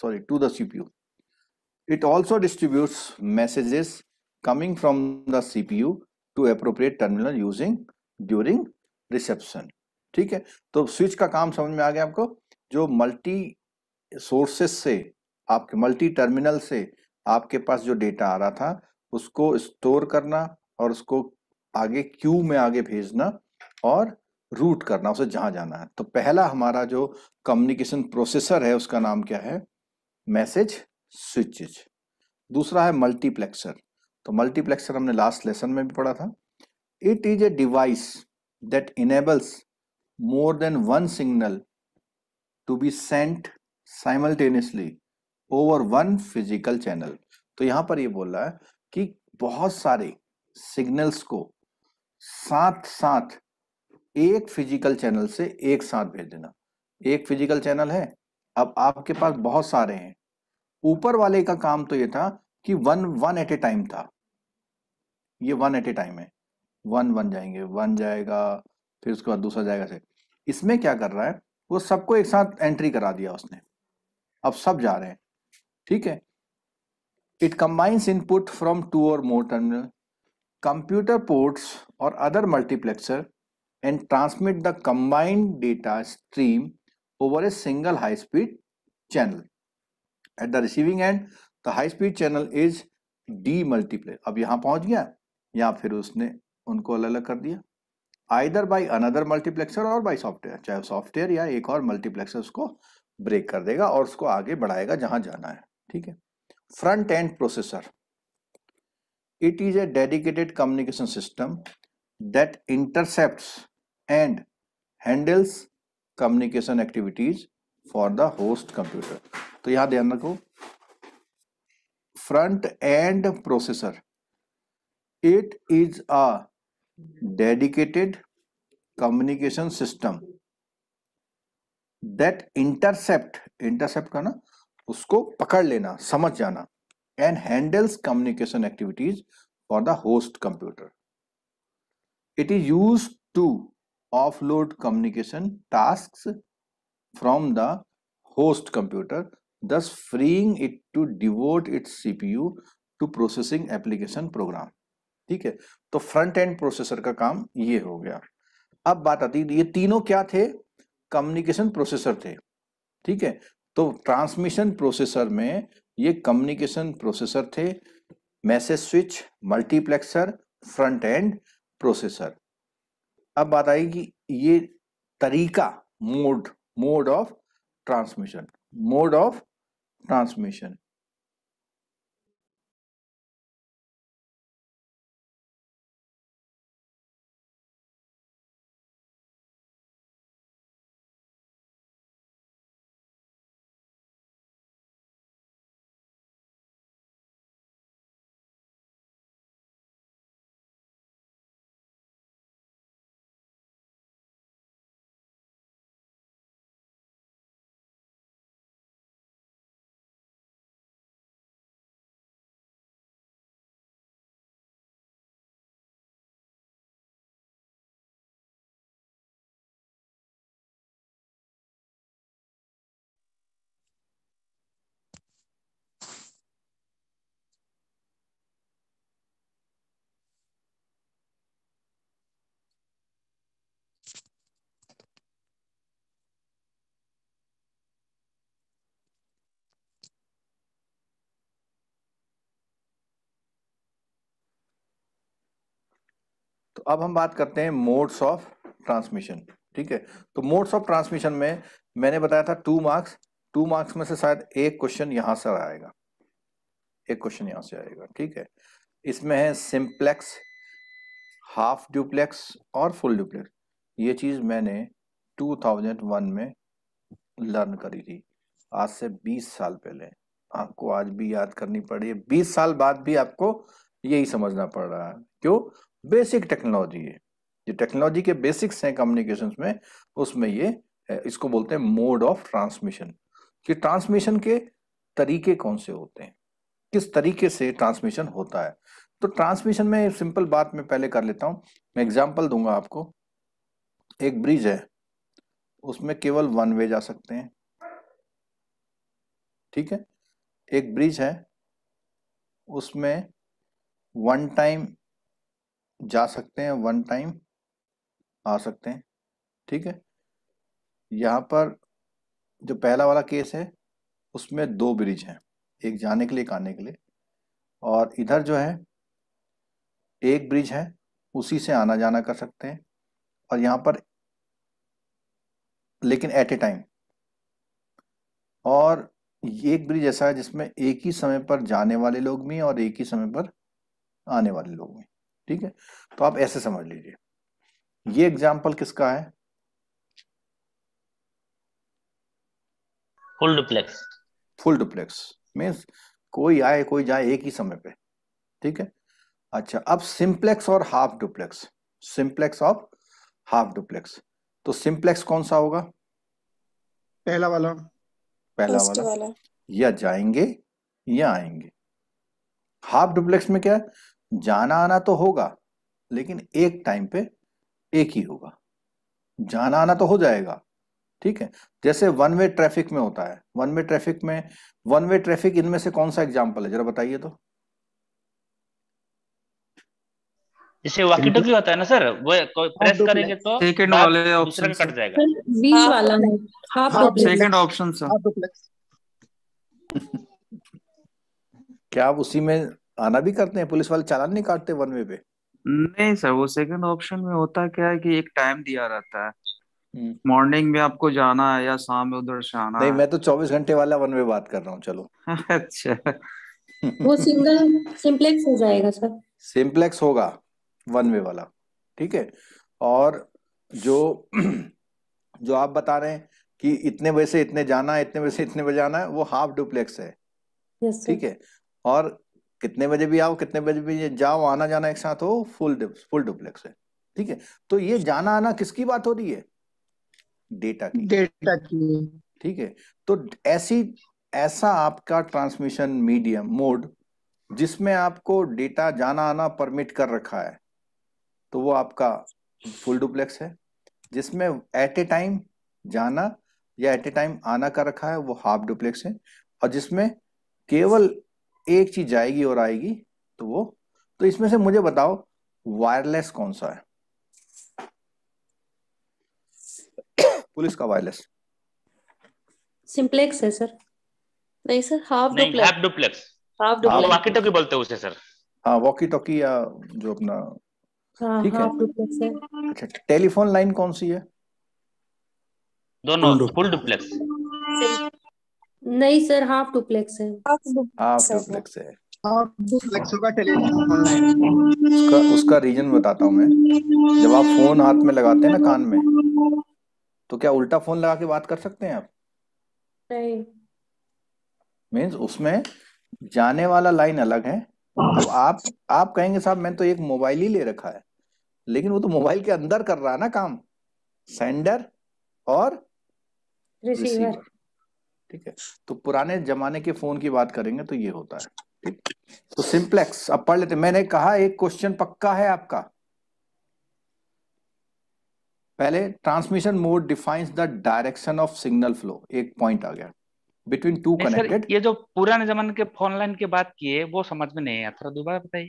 Speaker 2: sorry to the CPU it also distribute messages coming from the U to appropriate terminal using during reception ठीक है तो स्विच का काम समझ में आ गया आपको जो मल्टी सोर्सेस से आपके मल्टी टर्मिनल से आपके पास जो डेटा आ रहा था उसको स्टोर करना और उसको आगे क्यू में आगे भेजना और रूट करना उसे जहां जाना है तो पहला हमारा जो कम्युनिकेशन प्रोसेसर है उसका नाम क्या है मैसेज स्विचेज दूसरा है मल्टीप्लेक्सर तो मल्टीप्लेक्सर हमने लास्ट लेसन में भी पढ़ा था it is a device that enables more than one signal to be sent simultaneously over one physical channel तो यहां पर ये बोल रहा है कि बहुत सारे सिग्नल्स को साथ साथ एक फिजिकल चैनल से एक साथ भेज देना एक फिजिकल चैनल है अब आपके पास बहुत सारे हैं ऊपर वाले का काम तो ये था कि one one at a time था ये वन एट ए टाइम है वन वन जाएंगे वन जाएगा फिर उसके बाद दूसरा जाएगा से इसमें क्या कर रहा है वो सबको एक साथ एंट्री करा दिया उसने अब सब जा रहे हैं ठीक है it combines input from two or more terminal computer ports or other multiplexer and transmit the combined data stream over a single high-speed channel. At the receiving end, the high-speed channel is demultiplexed. अब यहाँ पहुँच गया या फिर उसने उनको अलग अलग कर दिया either by another multiplexer or by software चाहे सॉफ्टवेयर या एक और मल्टीप्लेक्सर उसको ब्रेक कर देगा और उसको आगे बढ़ाएगा जहाँ जाना है ठीक है front end processor It is a dedicated communication system that intercepts and handles communication activities for the host computer. तो यहाँ ध्यान रखो front end processor. It is a dedicated communication system that intercept intercept करना उसको पकड़ लेना समझ जाना and handles communication activities for the host computer. It is used to offload communication tasks from the host computer, thus freeing it to devote its CPU to processing application program. ठीक है तो front end processor का काम ये हो गया अब बात आती है ये तीनों क्या थे कम्युनिकेशन प्रोसेसर थे ठीक है तो ट्रांसमिशन प्रोसेसर में ये कम्युनिकेशन प्रोसेसर थे message switch multiplexer front end processor अब बात आई कि ये तरीका mode mode of transmission mode of
Speaker 1: transmission
Speaker 2: अब हम बात करते हैं मोड्स ऑफ ट्रांसमिशन ठीक है तो मोड्स ऑफ ट्रांसमिशन में मैंने बताया था टू मार्क्स टू मार्क्स में से शायद एक क्वेश्चन यहां से आएगा एक क्वेश्चन यहां से आएगा ठीक है इसमें है सिंप्लेक्स हाफ ड्यूप्लेक्स और फुल ड्यूप्लेक्स ये चीज मैंने 2001 में लर्न करी थी आज से 20 साल पहले आपको आज भी याद करनी पड़ी है 20 साल बाद भी आपको यही समझना पड़ रहा है क्यों बेसिक टेक्नोलॉजी है जो टेक्नोलॉजी के बेसिक्स हैं कम्युनिकेशन में उसमें ये इसको बोलते हैं मोड ऑफ ट्रांसमिशन कि ट्रांसमिशन के तरीके कौन से होते हैं किस तरीके से ट्रांसमिशन होता है तो ट्रांसमिशन में सिंपल बात मैं पहले कर लेता हूं मैं एग्जांपल दूंगा आपको एक ब्रिज है उसमें केवल वन वे जा सकते हैं ठीक है एक ब्रिज है उसमें वन टाइम जा सकते हैं वन टाइम आ सकते हैं ठीक है यहाँ पर जो पहला वाला केस है उसमें दो ब्रिज हैं एक जाने के लिए एक आने के लिए और इधर जो है एक ब्रिज है उसी से आना जाना कर सकते हैं और यहाँ पर लेकिन एट ए टाइम और एक ब्रिज ऐसा है जिसमें एक ही समय पर जाने वाले लोग भी और एक ही समय पर आने वाले लोग भी ठीक है तो आप ऐसे समझ लीजिए ये एग्जाम्पल किसका है
Speaker 1: full duplex full duplex
Speaker 2: means कोई आए कोई जाए एक ही समय पे ठीक है अच्छा अब सिंप्लेक्स और हाफ डुप्लेक्स सिंप्लेक्स और हाफ डुप्लेक्स तो सिंप्लेक्स कौन सा होगा पहला वाला पहला वाला, वाला या जाएंगे या आएंगे हाफ डुप्लेक्स में क्या है जाना आना तो होगा लेकिन एक टाइम पे एक ही होगा जाना आना तो हो जाएगा ठीक है जैसे वन वे ट्रैफिक में होता है वन वे ट्रैफिक में वन वे ट्रैफिक इनमें से कौन सा एग्जाम्पल है जरा बताइए तो
Speaker 1: जैसे वाकी टोकी होता है ना सर वो प्रेस हाँ, करेंगे तो सेकंड वाले ऑप्शन कट जाएगा बी हाँ, वाला हाफ सेकंड ऑप्शन सर
Speaker 2: क्या आप उसी में आना भी करते हैं पुलिस वाले चालान नहीं
Speaker 1: काटते वन वे पे नहीं सर वो सेकंड ऑप्शन में होता क्या है कि एक टाइम दिया रहता है मॉर्निंग हम्म। में आपको जाना है या शाम में उधर से आना नहीं मैं
Speaker 2: तो चौबीस घंटे वाला वन वे बात कर रहा हूँ चलो अच्छा
Speaker 1: वो सिंगल सिंप्लेक्स हो जाएगा सर
Speaker 2: सिंप्लेक्स होगा वन वे वाला ठीक है और जो जो आप बता रहे हैं कि इतने बजे से इतने जाना है इतने बजे से इतने बजे आना है वो हाफ डुप्लेक्स है ठीक yes, है और कितने बजे भी आओ कितने बजे भी जाओ आना जाना एक साथ हो फुल फुल डुप्लेक्स है ठीक है तो ये जाना आना किसकी बात हो रही है डेटा की डेटा की ठीक है तो ऐसी ऐसा आपका ट्रांसमिशन मीडियम मोड जिसमें आपको डेटा जाना आना परमिट कर रखा है तो वो आपका फुल डुप्लेक्स है जिसमें एट ए टाइम जाना या एट ए टाइम आना कर रखा है वो हाफ डुप्लेक्स है और जिसमें केवल एक चीज जाएगी और आएगी तो वो तो इसमें से मुझे बताओ वायरलेस कौन सा है पुलिस का वायरलेस
Speaker 1: सिंप्लेक्स है सर नहीं sir half duplex half duplex half duplex walkie talkie
Speaker 2: बोलते हैं उसे सर हाँ वॉकी टॉकी या जो अपना
Speaker 1: हाँ, ठीक हाँ, है अच्छा
Speaker 2: टेलीफोन लाइन कौन सी है
Speaker 1: दोनों फुल डुप्लेक्स नहीं सर हाफ डुप्लेक्स है हाफ डुप्लेक्स है उसका, उसका
Speaker 2: रीजन बताता हूँ मैं
Speaker 1: जब आप फोन हाथ
Speaker 2: में लगाते हैं ना कान में तो क्या उल्टा फोन लगा के बात कर सकते हैं आप नहीं मीन्स उसमें जाने वाला लाइन अलग है तो आप आप कहेंगे साहब मैंने तो एक मोबाइल ही ले रखा है लेकिन वो तो मोबाइल के अंदर कर रहा है ना काम सेंडर और रिसीवर ठीक है तो पुराने जमाने के फोन की बात करेंगे तो ये होता है ठीक तो सिंप्लेक्स अब पढ़ लेते मैंने कहा एक क्वेश्चन पक्का है आपका पहले transmission mode defines the direction of signal flow एक पॉइंट आ गया बिटवीन टू कनेक्टेड
Speaker 1: ये जो पुराने जमाने के फोन लाइन की बात की है वो समझ में नहीं आया थोड़ा दोबारा बताइए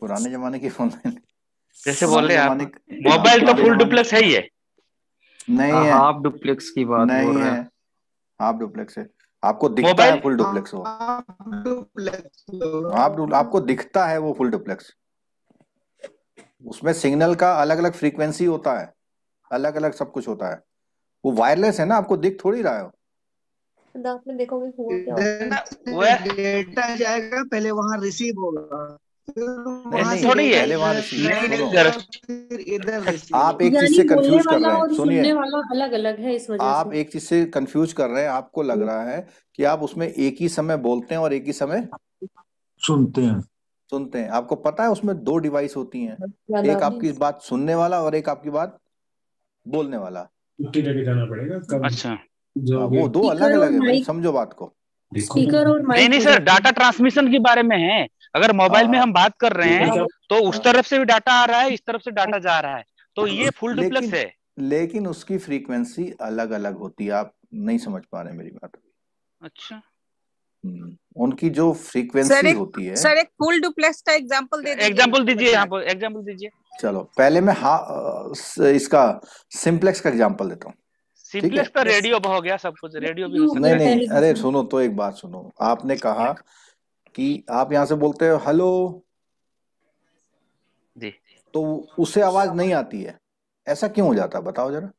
Speaker 2: पुराने जमाने की फोन लाइन जैसे बोले मोबाइल तो फुल डुप्लेक्स है ही है नहीं है आप हाँ, डुप्लेक्स की बात नहीं है हाफ डुप्लेक्स है आपको दिखता है फुल डुप्लेक्स वो आप आपको दिखता है वो फुल डुप्लेक्स उसमें सिग्नल का अलग अलग फ्रीक्वेंसी होता है अलग अलग सब कुछ होता है वो वायरलेस है ना आपको दिख थोड़ी रहा है
Speaker 1: तो देखोगे डेटा जाएगा पहले वहां रिसीव होगा आप
Speaker 2: एक चीज से कंफ्यूज कर रहे हैं सुनिए
Speaker 1: अलग अलग है इस वजह आप
Speaker 2: एक चीज से कंफ्यूज कर रहे हैं आपको लग रहा है कि आप उसमें एक ही समय बोलते हैं और एक ही समय सुनते हैं सुनते हैं आपको पता है उसमें दो डिवाइस होती हैं एक आपकी बात सुनने वाला और एक आपकी बात बोलने वाला पड़ेगा
Speaker 1: अच्छा हाँ, वो दो अलग अलग है
Speaker 2: समझो बात को
Speaker 1: स्पीकर और नहीं सर डाटा ट्रांसमिशन के बारे में है अगर मोबाइल में हाँ। हम बात कर रहे हैं तो उस तरफ से भी डाटा आ रहा है इस तरफ से डाटा जा रहा है तो ये फुल डुप्लेक्स है लेकिन
Speaker 2: उसकी फ्रीक्वेंसी अलग अलग होती है आप नहीं समझ पा रहे मेरी बात अच्छा हम्म, उनकी जो फ्रीक्वेंसी होती है सर
Speaker 1: एक फुल डुप्लेक्स का एग्जांपल दे एग्जांपल दीजिए यहाँ अच्छा। पर एग्जांपल दीजिए
Speaker 2: चलो पहले मैं हा इसका सिंप्लेक्स का एग्जांपल देता हूँ
Speaker 1: सिंप्लेक्स का तो रेडियो हो गया सब कुछ रेडियो भी नहीं नहीं अरे सुनो
Speaker 2: तो एक बात सुनो आपने कहा कि आप यहाँ से बोलते हो हेलो जी तो उससे आवाज नहीं आती है ऐसा क्यों हो जाता है बताओ जरा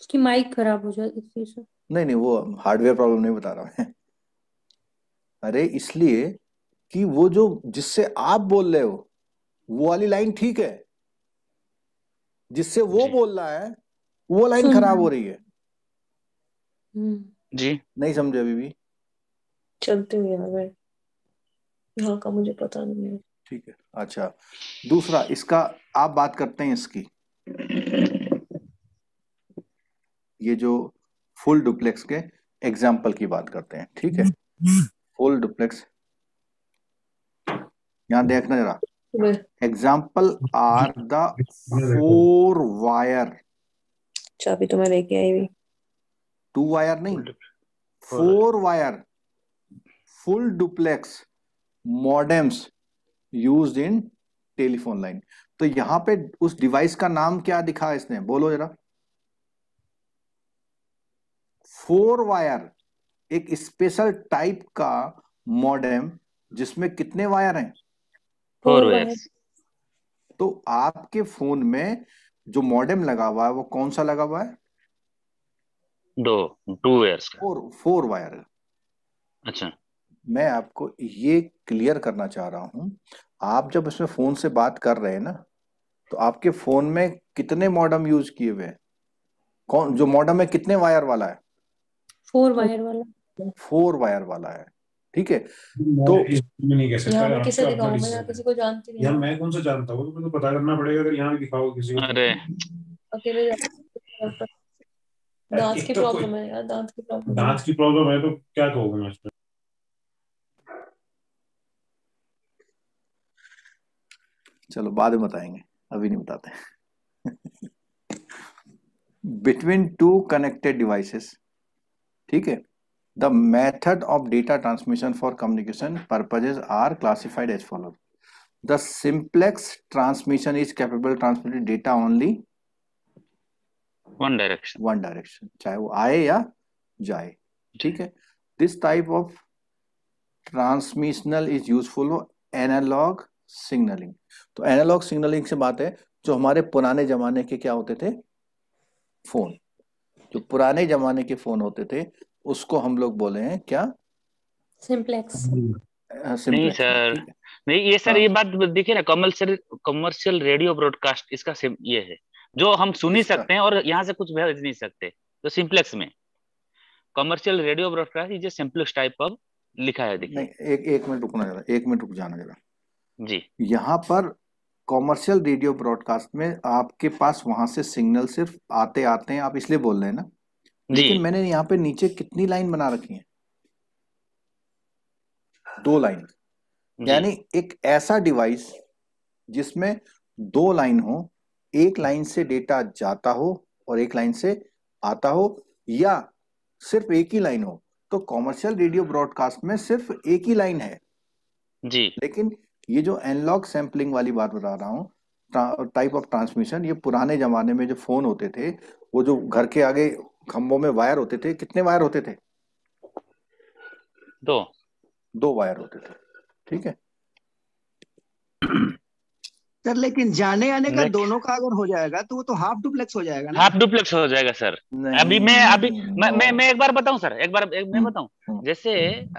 Speaker 1: उसकी माइक खराब हो जाती है
Speaker 2: नहीं नहीं वो हार्डवेयर प्रॉब्लम नहीं बता रहा मैं अरे इसलिए कि वो जो जिससे आप बोल रहे हो वो वाली लाइन ठीक है जिससे वो बोल रहा है वो लाइन खराब हो रही है हम्म। जी नहीं समझे अभी भी
Speaker 1: चलते हुए यहाँ का मुझे पता नहीं है
Speaker 2: ठीक है अच्छा दूसरा इसका आप बात करते हैं इसकी ये जो फुल डुप्लेक्स के एग्जाम्पल की बात करते हैं ठीक है फुल डुप्लेक्स यहाँ देखना जरा example are the four wire
Speaker 1: अभी तो मैं लेके आई हुई
Speaker 2: टू वायर नहीं four wire full duplex modems use in telephone line तो यहां पे उस डिवाइस का नाम क्या दिखा इसने बोलो जरा फोर वायर एक स्पेशल टाइप का मॉडेम जिसमें कितने वायर हैं फोर वायर तो आपके फोन में जो मॉडेम लगा हुआ है वो कौन सा लगा हुआ है
Speaker 1: दो two wire
Speaker 2: four four wire अच्छा मैं आपको ये क्लियर करना चाह रहा हूँ आप जब इसमें फोन से बात कर रहे हैं ना तो आपके फोन में कितने मॉडम यूज किए हुए हैं कौन जो मॉडम है कितने वायर वाला है
Speaker 1: फोर वायर वाला
Speaker 2: फोर वायर वाला है ठीक है तो नहीं
Speaker 1: अरे दांत की प्रॉब्लम तो है यार दांत की प्रॉब्लम दांत की प्रॉब्लम है तो क्या कहोगे मैं
Speaker 2: चलो बाद में बताएंगे अभी नहीं बताते बिटवीन टू कनेक्टेड डिवाइसेस ठीक है the method of data transmission for communication purposes are classified as follow the simplex transmission is capable transmitted data only
Speaker 1: one direction one direction
Speaker 2: चाहे वो आए या जाए ठीक है this type of transmissional is useful analog signalling तो analog signalling से बात है जो हमारे पुराने जमाने के क्या होते थे फोन जो पुराने जमाने के फोन होते थे उसको हम लोग बोले हैं क्या
Speaker 1: सिंप्लेक्स हाँ, नहीं सर नहीं ये सर ये हाँ। बात देखिए ना Kamal sir commercial radio broadcast इसका ये है जो हम सुन ही सकते हैं और यहाँ से कुछ भेज नहीं सकते तो सिंप्लेक्स में कमर्शियल रेडियो ब्रॉडकास्ट ये सिंप्लेक्स टाइप ऑफ लिखा है देखिए
Speaker 2: एक एक मिनट रुकना जरा एक मिनट रुक जाना जरा जी यहाँ पर कॉमर्शियल रेडियो ब्रॉडकास्ट में आपके पास वहां से सिग्नल सिर्फ आते आते हैं आप इसलिए बोल रहे हैं ना लेकिन मैंने यहाँ पे नीचे कितनी लाइन बना रखी है दो लाइन यानी एक ऐसा डिवाइस जिसमें दो लाइन हो एक लाइन से डेटा जाता हो और एक लाइन से आता हो या सिर्फ एक ही लाइन हो तो कॉमर्शियल रेडियो ब्रॉडकास्ट में सिर्फ एक ही लाइन है जी लेकिन ये जो एनलॉग सैम्पलिंग वाली बात बता रहा हूँ टाइप ऑफ ट्रांसमिशन ये पुराने जमाने में जो फोन होते थे वो जो घर के आगे खंभों में वायर होते थे कितने वायर होते थे दो दो वायर होते थे ठीक है
Speaker 1: सर लेकिन जाने आने का दोनों का अगर हो जाएगा तो वो तो हाफ डुप्लेक्स हो जाएगा ना हाफ डुप्लेक्स हो जाएगा सर अभी मैं अभी मैं हाँ। मैं, एक बार बताऊं सर एक बार एक मैं हम्म। बताऊं हम्म। जैसे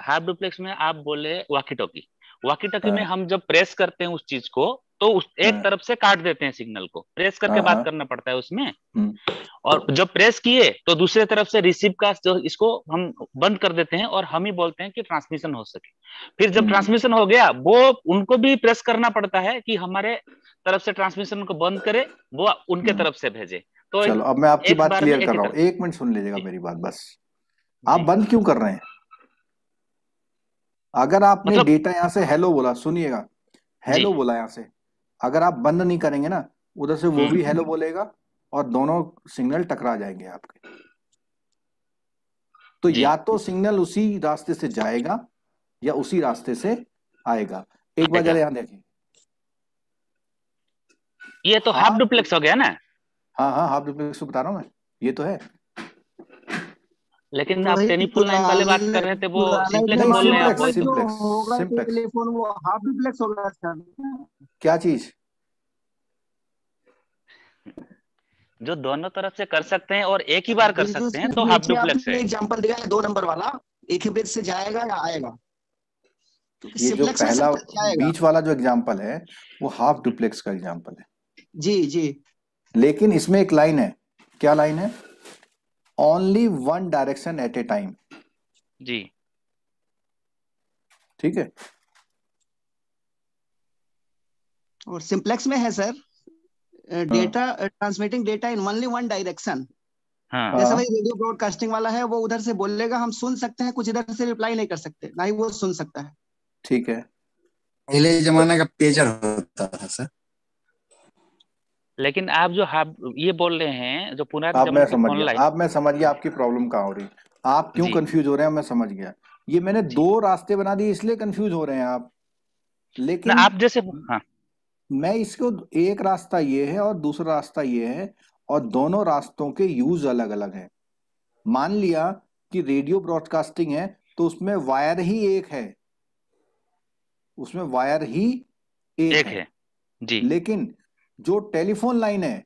Speaker 1: हाफ डुप्लेक्स में आप बोले वाकी टॉकी वाकी टकी हाँ। में हम जब प्रेस करते हैं उस चीज को तो उस एक हाँ। तरफ से काट देते हैं सिग्नल को प्रेस करके हाँ, बात करना पड़ता है उसमें हम्म। और जब प्रेस किए तो दूसरे तरफ से रिसीव का जो इसको हम बंद कर देते हैं और हम ही बोलते हैं कि ट्रांसमिशन हो सके फिर जब हम्म। ट्रांसमिशन हो गया वो उनको भी प्रेस करना पड़ता है कि हमारे तरफ से ट्रांसमिशन को बंद करे वो उनके हम्म। तरफ से भेजे तो चलो अब मैं आपकी बात क्लियर कर रहा हूँ
Speaker 2: एक मिनट सुन लीजिएगा मेरी बात बस आप बंद क्यों कर रहे हैं अगर आपने मतलब... डेटा यहाँ से हेलो बोला सुनिएगा हेलो बोला यहाँ से अगर आप बंद नहीं करेंगे ना उधर से वो भी हेलो हम्म। बोलेगा और दोनों सिग्नल टकरा जाएंगे आपके तो या तो सिग्नल उसी रास्ते से जाएगा या उसी रास्ते से आएगा एक बार अच्छा। जरा यहां देखें
Speaker 1: ये तो हाफ डुप्लेक्स हो गया ना हाँ हाँ हाफ डुप्लेक्स तो बता रहा हूँ मैं ये तो है लेकिन आप टेनिफुल तो लाइन वाले बात कर रहे थे वो सिंप्लेक्स बोल रहे हैं आप सिंप्लेक्स सिंप्लेक्स टेलीफोन वो हाफ डुप्लेक्स हो गया सर क्या चीज जो दोनों तरफ से कर सकते हैं और एक ही बार कर सकते हैं तो हाफ डुप्लेक्स है एग्जांपल दिया है दो नंबर वाला एक ही ब्रेक से जाएगा या आएगा
Speaker 2: तो ये जो पहला बीच वाला जो एग्जाम्पल है वो हाफ डुप्लेक्स का एग्जाम्पल है जी जी लेकिन इसमें एक लाइन है क्या लाइन है only one direction at a time जी ठीक है
Speaker 1: और सिंप्लेक्स में है sir data transmitting data in only one direction हाँ. जैसे भाई रेडियो ब्रॉडकास्टिंग वाला है वो उधर से बोलेगा हम सुन सकते हैं कुछ इधर से रिप्लाई नहीं कर सकते ना ही वो सुन सकता है
Speaker 2: ठीक है पहले जमाने का पेजर होता था सर
Speaker 1: लेकिन आप जो हाँ, ये बोल रहे हैं जो पुनः आप मैं समझ गया आप
Speaker 2: मैं समझ गया आपकी प्रॉब्लम कहाँ हो रही आप क्यों कंफ्यूज हो रहे हैं मैं समझ गया ये मैंने दो रास्ते बना दिए इसलिए कंफ्यूज हो रहे हैं आप लेकिन आप जैसे हाँ मैं इसको एक रास्ता ये है और दूसरा रास्ता ये है और दोनों रास्तों के यूज अलग अलग हैं मान लिया कि रेडियो ब्रॉडकास्टिंग है तो उसमें वायर ही एक है उसमें वायर ही एक, एक है, है। जी लेकिन जो टेलीफोन लाइन है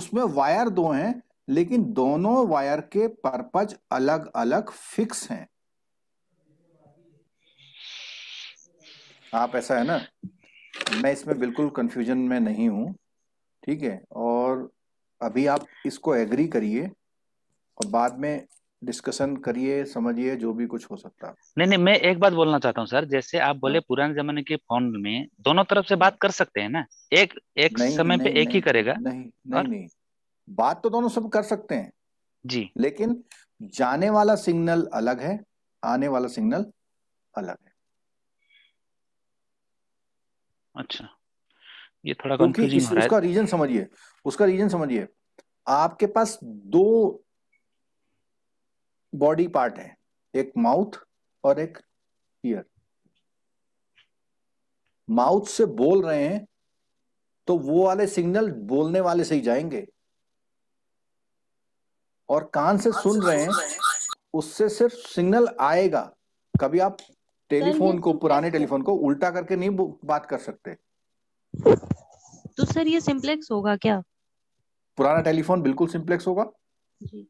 Speaker 2: उसमें वायर दो हैं लेकिन दोनों वायर के पर्पज अलग अलग फिक्स हैं आप ऐसा है ना मैं इसमें बिल्कुल कंफ्यूजन में नहीं हूं ठीक है और अभी आप इसको एग्री करिए और बाद में डिस्कशन करिए समझिए जो भी कुछ हो सकता है
Speaker 1: नहीं नहीं मैं एक बात बोलना चाहता हूँ सर जैसे आप बोले हाँ। पुराने जमाने के फोन में दोनों तरफ से बात कर सकते हैं ना एक एक नहीं, समय नहीं, पे एक नहीं, ही करेगा नहीं
Speaker 2: नहीं, और... नहीं बात तो दोनों सब कर सकते हैं जी लेकिन जाने वाला सिग्नल अलग है आने वाला सिग्नल अलग है
Speaker 1: अच्छा ये थोड़ा कंफ्यूजिंग हो रहा है उसका
Speaker 2: रीजन समझिए उसका रीजन समझिए आपके पास दो बॉडी पार्ट है एक माउथ और एक ईयर माउथ से बोल रहे हैं तो वो वाले सिग्नल बोलने वाले से ही जाएंगे और कान से सुन रहे हैं उससे सिर्फ सिग्नल आएगा कभी आप टेलीफोन को पुराने टेलीफोन को उल्टा करके नहीं बात कर सकते
Speaker 1: तो सर ये सिंप्लेक्स होगा क्या
Speaker 2: पुराना टेलीफोन बिल्कुल सिंप्लेक्स होगा जी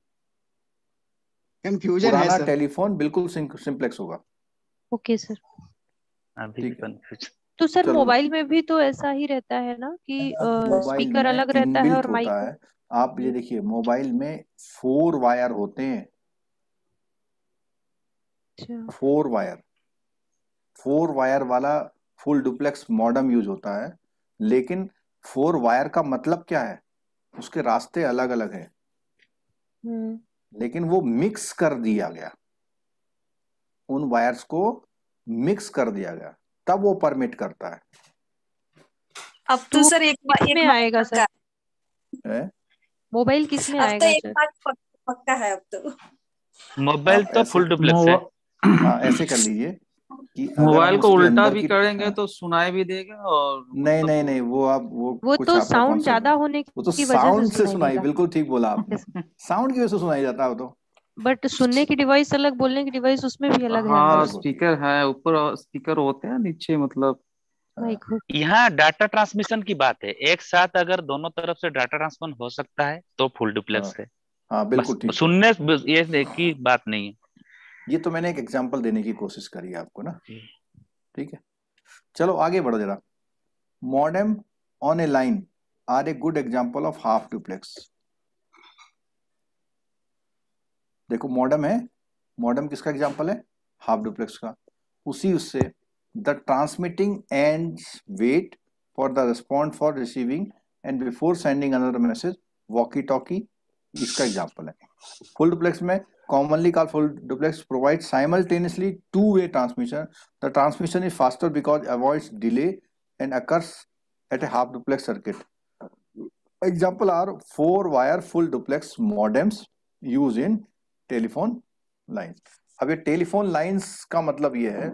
Speaker 2: कंफ्यूजन है सर टेलीफोन बिल्कुल सिंप्लेक्स होगा ओके सर अभी
Speaker 1: तो सर मोबाइल में भी तो ऐसा ही रहता है ना कि स्पीकर अलग रहता है और माइक
Speaker 2: आप ये hmm. देखिए मोबाइल में फोर वायर होते हैं फोर वायर फोर वायर वाला फुल डुप्लेक्स मॉडम यूज होता है लेकिन फोर वायर का मतलब क्या है उसके रास्ते अलग अलग है
Speaker 1: hmm.
Speaker 2: लेकिन वो मिक्स कर दिया गया उन वायर्स को मिक्स कर दिया गया तब वो परमिट करता है
Speaker 1: अब तो, तो सर एक बार में आएगा सर मोबाइल किस में तो आएगा एक बार पक्का है अब तो मोबाइल तो फुल डुप्लेक्स है हाँ ऐसे कर लीजिए कि मोबाइल को उल्टा भी करेंगे तो सुनाई भी देगा और नहीं मतलब नहीं नहीं
Speaker 2: वो आप वो वो तो साउंड ज्यादा
Speaker 1: होने की वो तो साउंड से सुनाई बिल्कुल
Speaker 2: ठीक बोला आप साउंड की वजह से सुनाई जाता है तो
Speaker 1: बट सुनने की डिवाइस अलग बोलने की डिवाइस उसमें भी अलग है हाँ, स्पीकर है ऊपर स्पीकर होते हैं नीचे मतलब यहाँ डाटा ट्रांसमिशन की बात है एक साथ अगर दोनों तरफ से डाटा ट्रांसफर हो सकता है तो फुल डुप्लेक्स हाँ। है हाँ, बिल्कुल सुनने ये की बात नहीं है ये
Speaker 2: तो मैंने एक एग्जाम्पल देने की कोशिश करी है आपको ना ठीक है चलो आगे बढ़ो जरा modem on a line are a good example of half duplex देखो मॉडर्म है मॉडर्म किसका एग्जाम्पल है हाफ डुप्लेक्स का उसी उससे the transmitting end wait for the respond for receiving end before sending another message walkie talkie इसका example है full duplex mein commonly called full duplex provides simultaneously two-way transmission. The transmission is faster because avoids delay and occurs at a half duplex circuit. Example are four-wire full duplex modems used in telephone lines. अब ये telephone lines का मतलब ये है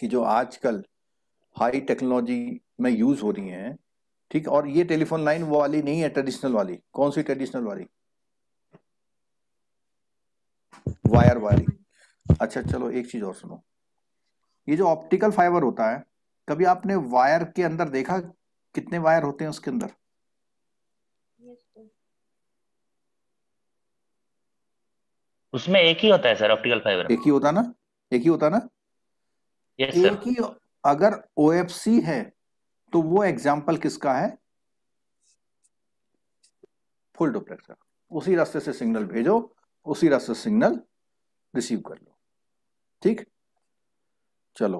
Speaker 2: कि जो आजकल high technology में यूज हो रही हैं ठीक और ये टेलीफोन लाइन वो वाली नहीं है ट्रेडिशनल वाली कौन सी ट्रेडिशनल वाली वायर वायरिंग अच्छा चलो एक चीज और सुनो ये जो ऑप्टिकल फाइबर होता है कभी आपने वायर के अंदर देखा कितने वायर होते हैं उसके अंदर उसमें एक ही होता है सर ऑप्टिकल फाइबर एक ही होता ना एक ही होता ना यस सर एक ही अगर ओएफसी है तो वो एग्जाम्पल किसका है फुल डुप्लेक्स का उसी रास्ते से सिग्नल भेजो उसी रास्ते सिग्नल रिसीव कर लो ठीक चलो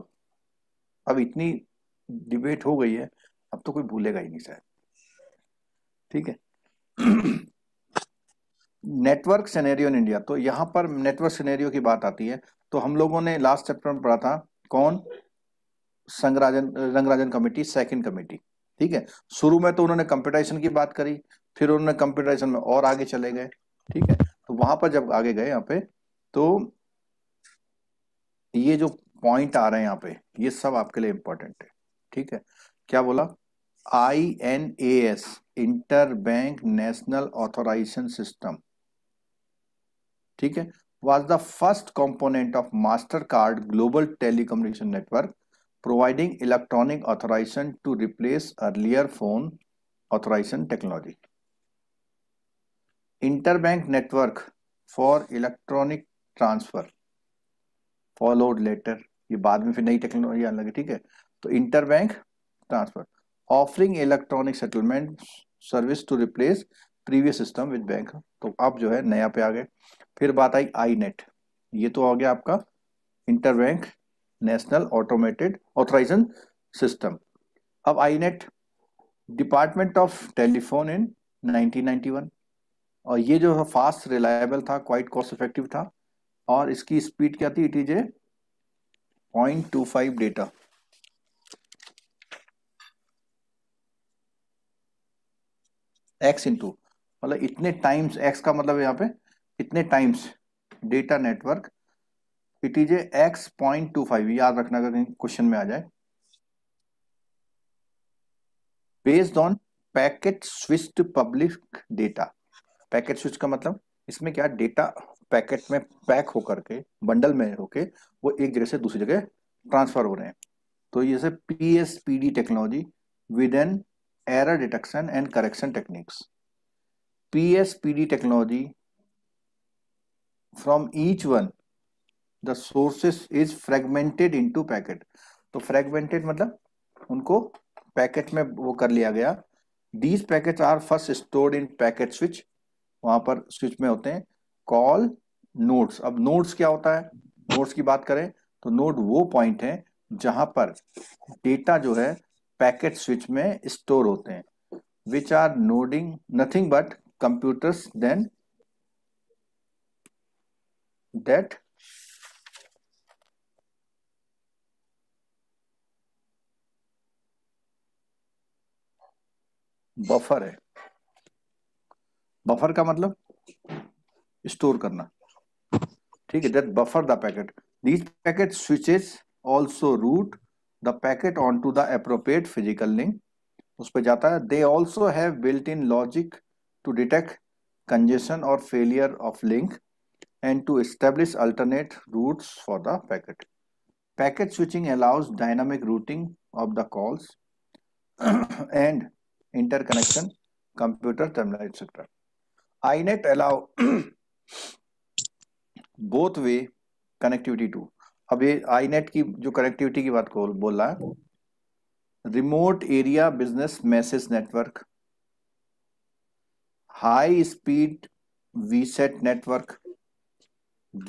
Speaker 2: अब इतनी डिबेट हो गई है अब तो कोई भूलेगा ही नहीं शायद ठीक है नेटवर्क सिनेरियो इन इंडिया तो यहां पर नेटवर्क सिनेरियो की बात आती है तो हम लोगों ने लास्ट चैप्टर में पढ़ा था कौन संगराजन रंगराजन कमेटी सेकंड कमेटी ठीक है शुरू में तो उन्होंने कंप्यूटाइजेशन की बात करी फिर उन्होंने कंप्यूटाइजेशन में और आगे चले गए ठीक है तो वहां पर जब आगे गए यहाँ पे तो ये जो पॉइंट आ रहे हैं यहाँ पे ये सब आपके लिए इंपॉर्टेंट है ठीक है क्या बोला I N A S interbank national authorisation system ठीक है was the first component of Mastercard global telecommunication network providing electronic authorisation to replace earlier phone authorisation technology interbank network for electronic transfer followed later ये बाद में फिर नई technology आने लगी ठीक है तो interbank transfer offering electronic settlement service to replace previous system with bank तो अब जो है नया पे आ गए फिर बात आई आई नेट ये तो आ गया आपका interbank national automated authorisation system अब I net department of telephone in nineteen ninety one और ये जो है फास्ट रिलायबल था क्वाइट कॉस्ट इफेक्टिव था और इसकी स्पीड क्या थी it is a point two five data X into मतलब इतने टाइम्स एक्स का मतलब यहाँ पे इतने times data network it is a X point two five याद रखना अगर क्वेश्चन में आ जाए based on packet switched public data packet switch का मतलब इसमें क्या डेटा पैकेट में पैक होकर के बंडल में होके वो एक जगह से दूसरी जगह ट्रांसफर हो रहे हैं तो ये से P S P D technology with an error detection and correction techniques P S P D technology from each one the sources is fragmented into packet तो फ्रेगमेंटेड मतलब उनको पैकेट में वो कर लिया गया these packet are first stored in packet switch वहां पर स्विच में होते हैं कॉल नोड्स अब नोड्स क्या होता है नोड्स की बात करें तो नोड वो पॉइंट है जहां पर डेटा जो है पैकेट स्विच में स्टोर होते हैं which are nodding nothing but computers then that buffer है बफर का मतलब स्टोर करना ठीक है that buffer the packet these packet switches also route the packet on to the appropriate physical link उस पर जाता है they also have built in logic to detect congestion और failure of link and to establish alternate route for the packet packet switching allows dynamic routing of the calls and interconnection computer terminal etcetera INET allow both way connectivity to अब ये net की जो connectivity की बात को बोल रहा है remote area business message network high speed VSAT network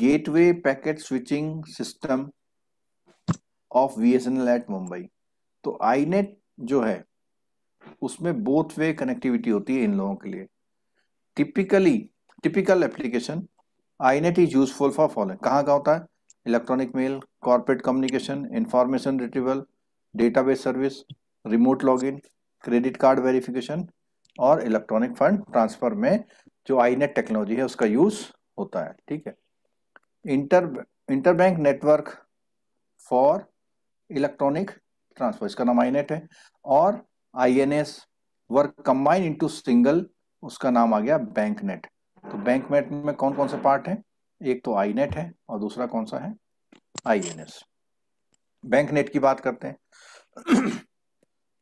Speaker 2: gateway packet switching system of V S N L at Mumbai तो आई नेट जो है उसमें बोथ वे कनेक्टिविटी होती है इन लोगों के लिए typically typical application INET is useful for following कहाँ का होता है electronic mail corporate communication information retrieval database service remote login credit card verification और इलेक्ट्रॉनिक फंड ट्रांसफर में जो आईनेट टेक्नोलॉजी e है उसका यूज होता है ठीक है inter interbank network for electronic transfer इसका नाम आईनेट e है और INS work combine into single उसका नाम आ गया बैंक नेट तो बैंक नेट में कौन कौन से पार्ट है एक तो आई नेट है और दूसरा कौन सा है I N S bank net की बात करते हैं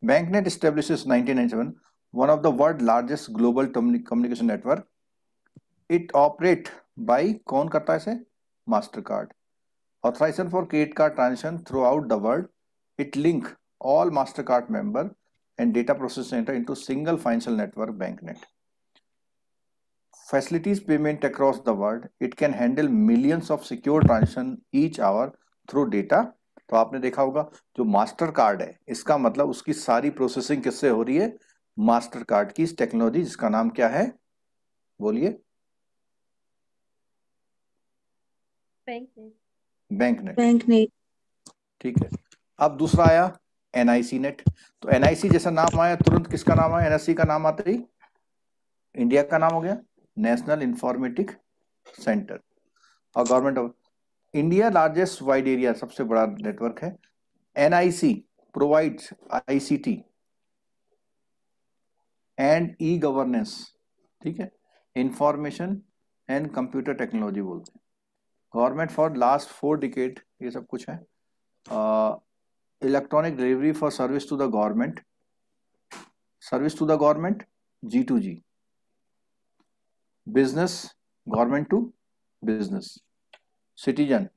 Speaker 2: bank net establish one of the world largest global communication network it operate by कौन करता है इसे Mastercard authorisation for credit card transaction throughout the world it link all Mastercard member and data process centre into single financial network bank net facilitates payment across the world. It can handle millions of secure transaction each hour through data. तो आपने देखा होगा जो master card है इसका मतलब उसकी सारी प्रोसेसिंग किससे हो रही है मास्टर कार्ड की इस टेक्नोलॉजी जिसका नाम क्या है बोलिए बैंक नेट बैंक नेट ठीक है अब दूसरा आया एनआईसी नेट तो एनआईसी जैसा नाम आया तुरंत किसका नाम आया एनआईसी e का नाम आता ही इंडिया का नाम हो गया नेशनल इंफॉर्मेटिक सेंटर और government of India largest wide area सबसे बड़ा नेटवर्क है NIC provides ICT and e governance ठीक है इंफॉर्मेशन एंड कंप्यूटर टेक्नोलॉजी बोलते हैं government for last four decade ये सब कुछ है electronic delivery for service to the government service to the government G to G business government to business citizen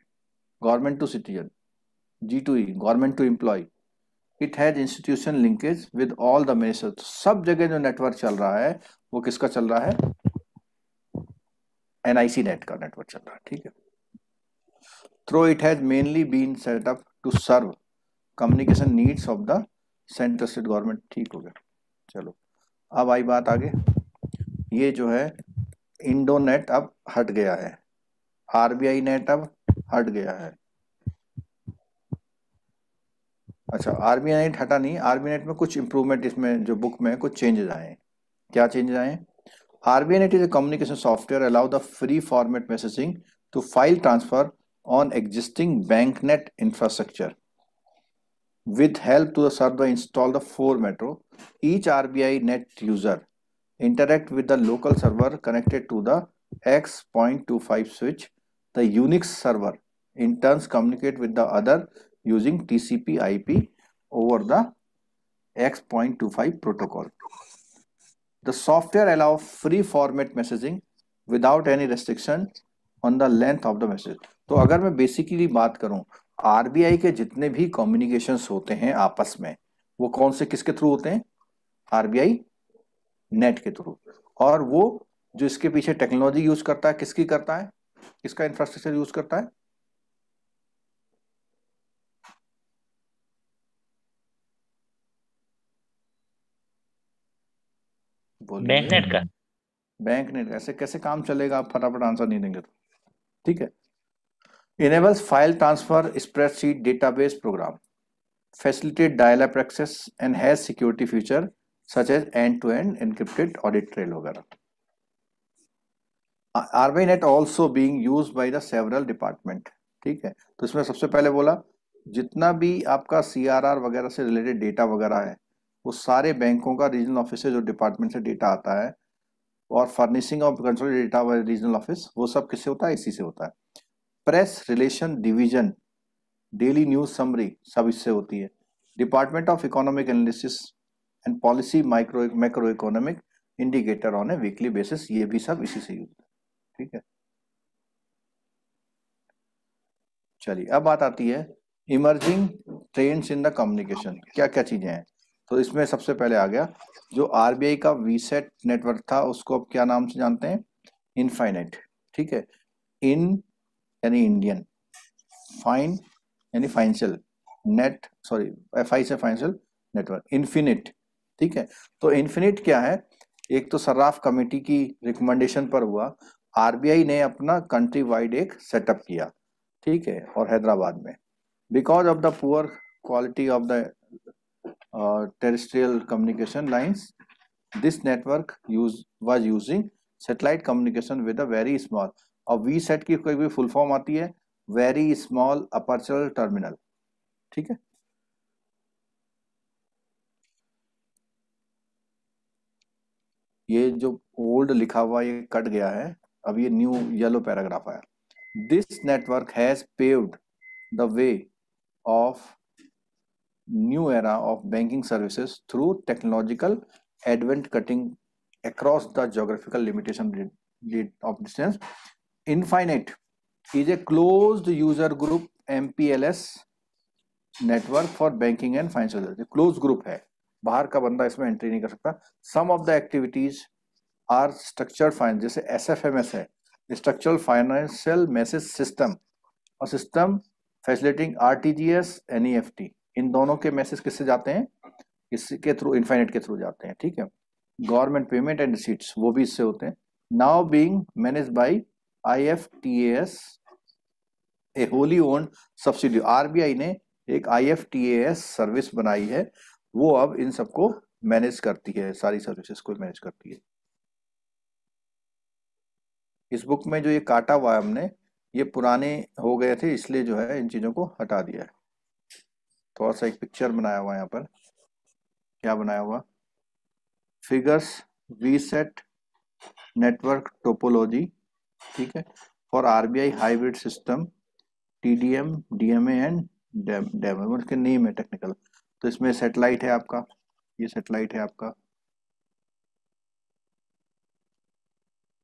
Speaker 2: government to citizen g2e government to employee it has institution linkage with all the minister सब जगह जो network चल रहा है वो किसका चल रहा है एनआईसी नेट का नेटवर्क चल रहा है ठीक है through it has mainly been set up to serve communication needs of the central state government ठीक हो गया चलो अब आई बात आगे ये जो है नेट अब हट गया है आरबीआई नेट अब हट गया है अच्छा आरबीआई नेट हटा नहीं आरबीआई नेट में कुछ इंप्रूवमेंट इसमें जो बुक में कुछ चेंजेज आए क्या चेंजेज आए RBI net is a communication software allow the free format messaging to file transfer on existing BankNet infrastructure. With help to the server install the four metro each RBI net user interact with the local server connected to the X.25 switch. The Unix server in turns communicate with the other using TCP IP over the X.25 protocol. The software allows free format messaging without any restriction on the length of the message. तो अगर मैं basically बात करूं RBI के जितने भी communications होते हैं आपस में वो कौन से किसके थ्रू होते हैं आरबीआई नेट के थ्रू और वो जो इसके पीछे टेक्नोलॉजी यूज करता है किसकी करता है किसका इंफ्रास्ट्रक्चर यूज करता है
Speaker 1: बैंक नेट का
Speaker 2: बैंक नेट ऐसे कैसे काम चलेगा आप फटाफट आंसर नहीं देंगे तो ठीक है enables file transfer spreadsheet database program facilitate dial up access and has security feature such as end-to-end encrypted audit trail वगैरह RBnet also being use by the several department ठीक है तो इसमें सबसे पहले बोला जितना भी आपका सी आर आर वगैरह से रिलेटेड डेटा वगैरह है वो सारे बैंकों का रीजनल ऑफिस से जो डिपार्टमेंट से डेटा आता है और furnishing of control data regional office वो सब किससे होता है इसी से होता है press relation division daily news summary सब इससे होती है department of economic analysis and policy micro macro economic indicator on a weekly basis ये भी सब इसी से यूज ठीक है चलिए अब बात आती है emerging trends in the communication क्या क्या चीजें हैं तो इसमें सबसे पहले आ गया जो आरबीआई का वीसेट नेटवर्क था उसको अब क्या नाम से जानते हैं इनफाइनाइट ठीक है इन यानी इंडियन फाइन यानी financial net sorry F I से फाइनेंशियल नेटवर्क इन्फिनिट ठीक है तो इन्फिनिट क्या है एक तो सर्राफ कमेटी की रिकमेंडेशन पर हुआ आरबीआई ने अपना कंट्री वाइड एक सेटअप किया ठीक है और हैदराबाद में because of the poor quality of the terrestrial communication lines this network use was using satellite communication with a very small और वी सेट की कोई भी फुल फॉर्म आती है वेरी स्मॉल अपर्चरल टर्मिनल ठीक है ये जो ओल्ड लिखा हुआ ये कट गया है अब ये न्यू येलो पैराग्राफ आया this network has paved the way of new era of banking services through technological advent cutting across the geographical limitation of distance INFINET is a close user group M P L S network for banking and financial close group है बाहर का बंदा इसमें entry नहीं कर सकता some of the activities are structure finance जैसे S F M S है स्ट्रक्चरल फाइनेंशियल मैसेज सिस्टम और system facilitating R T G S N E F T इन दोनों के मैसेज किससे जाते हैं इसके थ्रू इन्फाइनेट के थ्रू जाते हैं ठीक है गवर्नमेंट पेमेंट एंड रिसीट्स वो भी इससे होते हैं now being manage by I F T S A wholly owned subsidy R B I ने एक I F T S service बनाई है वो अब इन सबको मैनेज करती है सारी सर्विसेज को मैनेज करती है इस बुक में जो ये काटा हुआ है हमने ये पुराने हो गए थे इसलिए जो है इन चीज़ों को हटा दिया है थोड़ा सा एक पिक्चर बनाया हुआ यहाँ पर क्या बनाया हुआ figures VSAT network topology ठीक है for RBI hybrid system TDM DMA and dem dem उसके नेम है टेक्निकल तो इसमें सेटेलाइट है आपका ये सेटेलाइट है आपका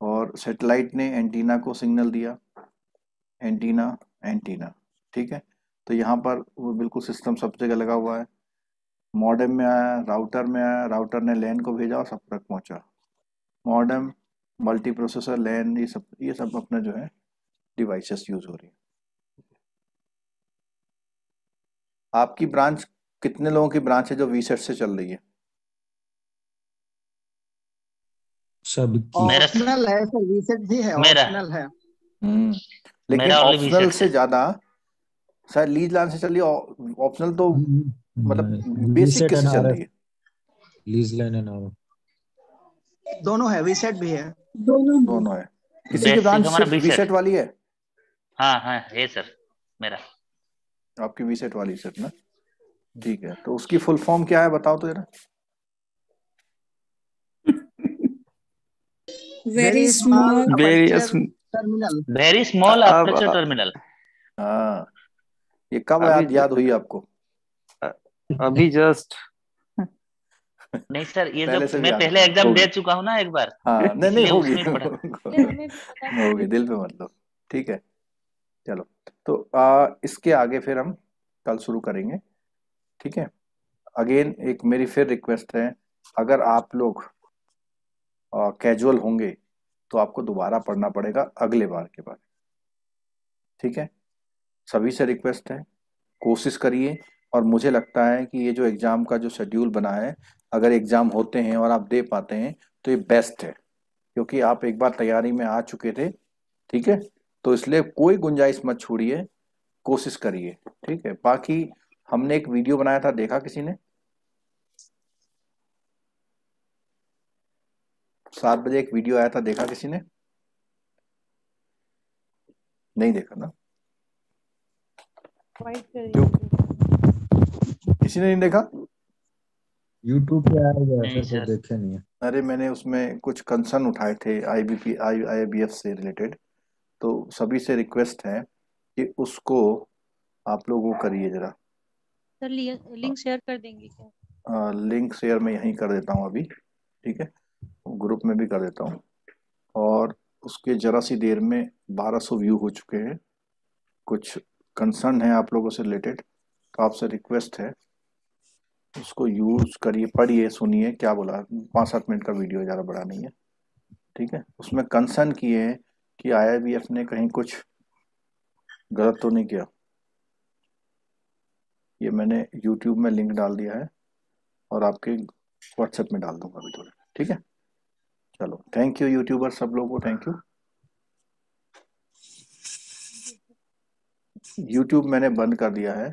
Speaker 2: और सेटेलाइट ने एंटीना को सिग्नल दिया एंटीना एंटीना ठीक है तो यहाँ पर वो बिल्कुल सिस्टम सब जगह लगा हुआ है मॉडेम में आया राउटर में आया राउटर ने लैन को भेजा और सब तक पहुँचा मॉडेम मल्टी प्रोसेसर लैन ये सब ये सब अपना जो है डिवाइसेस यूज हो रही है आपकी ब्रांच कितने लोगों की ब्रांच है जो वी से चल रही है ऑप्शनल
Speaker 1: है सर है ऑप्शनल है हम्म।
Speaker 2: लेकिन ऑप्शनल से ज्यादा सर लीज लाइन से ऑप्शनल तो मतलब बेसिक चल रही है लीज लाइन एंड दोनों है भी है दोनों दोनों है किसी की ब्रांच वाली है
Speaker 1: हाँ हाँ सर मेरा
Speaker 2: आपकी वाली सर ना ठीक है तो उसकी फुल फॉर्म क्या है बताओ तो जरा
Speaker 1: very small very terminal very small aperture terminal हाँ ये कब
Speaker 2: याद याद हुई आपको अभी जस्ट
Speaker 1: नहीं सर ये जब मैं पहले एग्जाम दे चुका हूँ ना एक बार हाँ नहीं नहीं होगी
Speaker 2: होगी दिल पे मतलब ठीक है चलो तो आ, इसके आगे फिर हम कल शुरू करेंगे ठीक है अगेन एक मेरी फिर रिक्वेस्ट है अगर आप लोग कैजुअल होंगे तो आपको दोबारा पढ़ना पड़ेगा अगले बार के बारे ठीक है सभी से रिक्वेस्ट है कोशिश करिए और मुझे लगता है कि ये जो एग्ज़ाम का जो शेड्यूल बना है अगर एग्ज़ाम होते हैं और आप दे पाते हैं तो ये बेस्ट है क्योंकि आप एक बार तैयारी में आ चुके थे ठीक है तो इसलिए कोई गुंजाइश मत छोड़िए कोशिश करिए ठीक है बाकी हमने एक वीडियो बनाया था देखा किसी ने सात बजे एक वीडियो आया था देखा किसी ने नहीं देखा ना किसी ने नहीं देखा YouTube पे तो देखे नहीं अरे मैंने उसमें कुछ कंसर्न उठाए थे आईबीपी आई आईबीएफ से रिलेटेड तो सभी से रिक्वेस्ट है कि उसको आप लोगों करिए जरा
Speaker 1: सर लिंक शेयर कर देंगे
Speaker 2: क्या लिंक शेयर मैं यहीं कर देता हूँ अभी ठीक है ग्रुप में भी कर देता हूँ और उसके जरा सी देर में 1200 व्यू हो चुके हैं कुछ कंसर्न है आप लोगों से रिलेटेड तो आपसे रिक्वेस्ट है उसको यूज करिए पढ़िए सुनिए क्या बोला पाँच सात मिनट का वीडियो ज़्यादा बड़ा नहीं है ठीक है उसमें कंसर्न किए हैं कि आई ने कहीं कुछ गलत तो नहीं किया ये मैंने यूट्यूब में लिंक डाल दिया है और आपके व्हाट्सएप में डाल दूंगा अभी थोड़ा ठीक है चलो थैंक यू यूट्यूबर सब लोगों को थैंक यू
Speaker 1: यूट्यूब मैंने बंद कर दिया है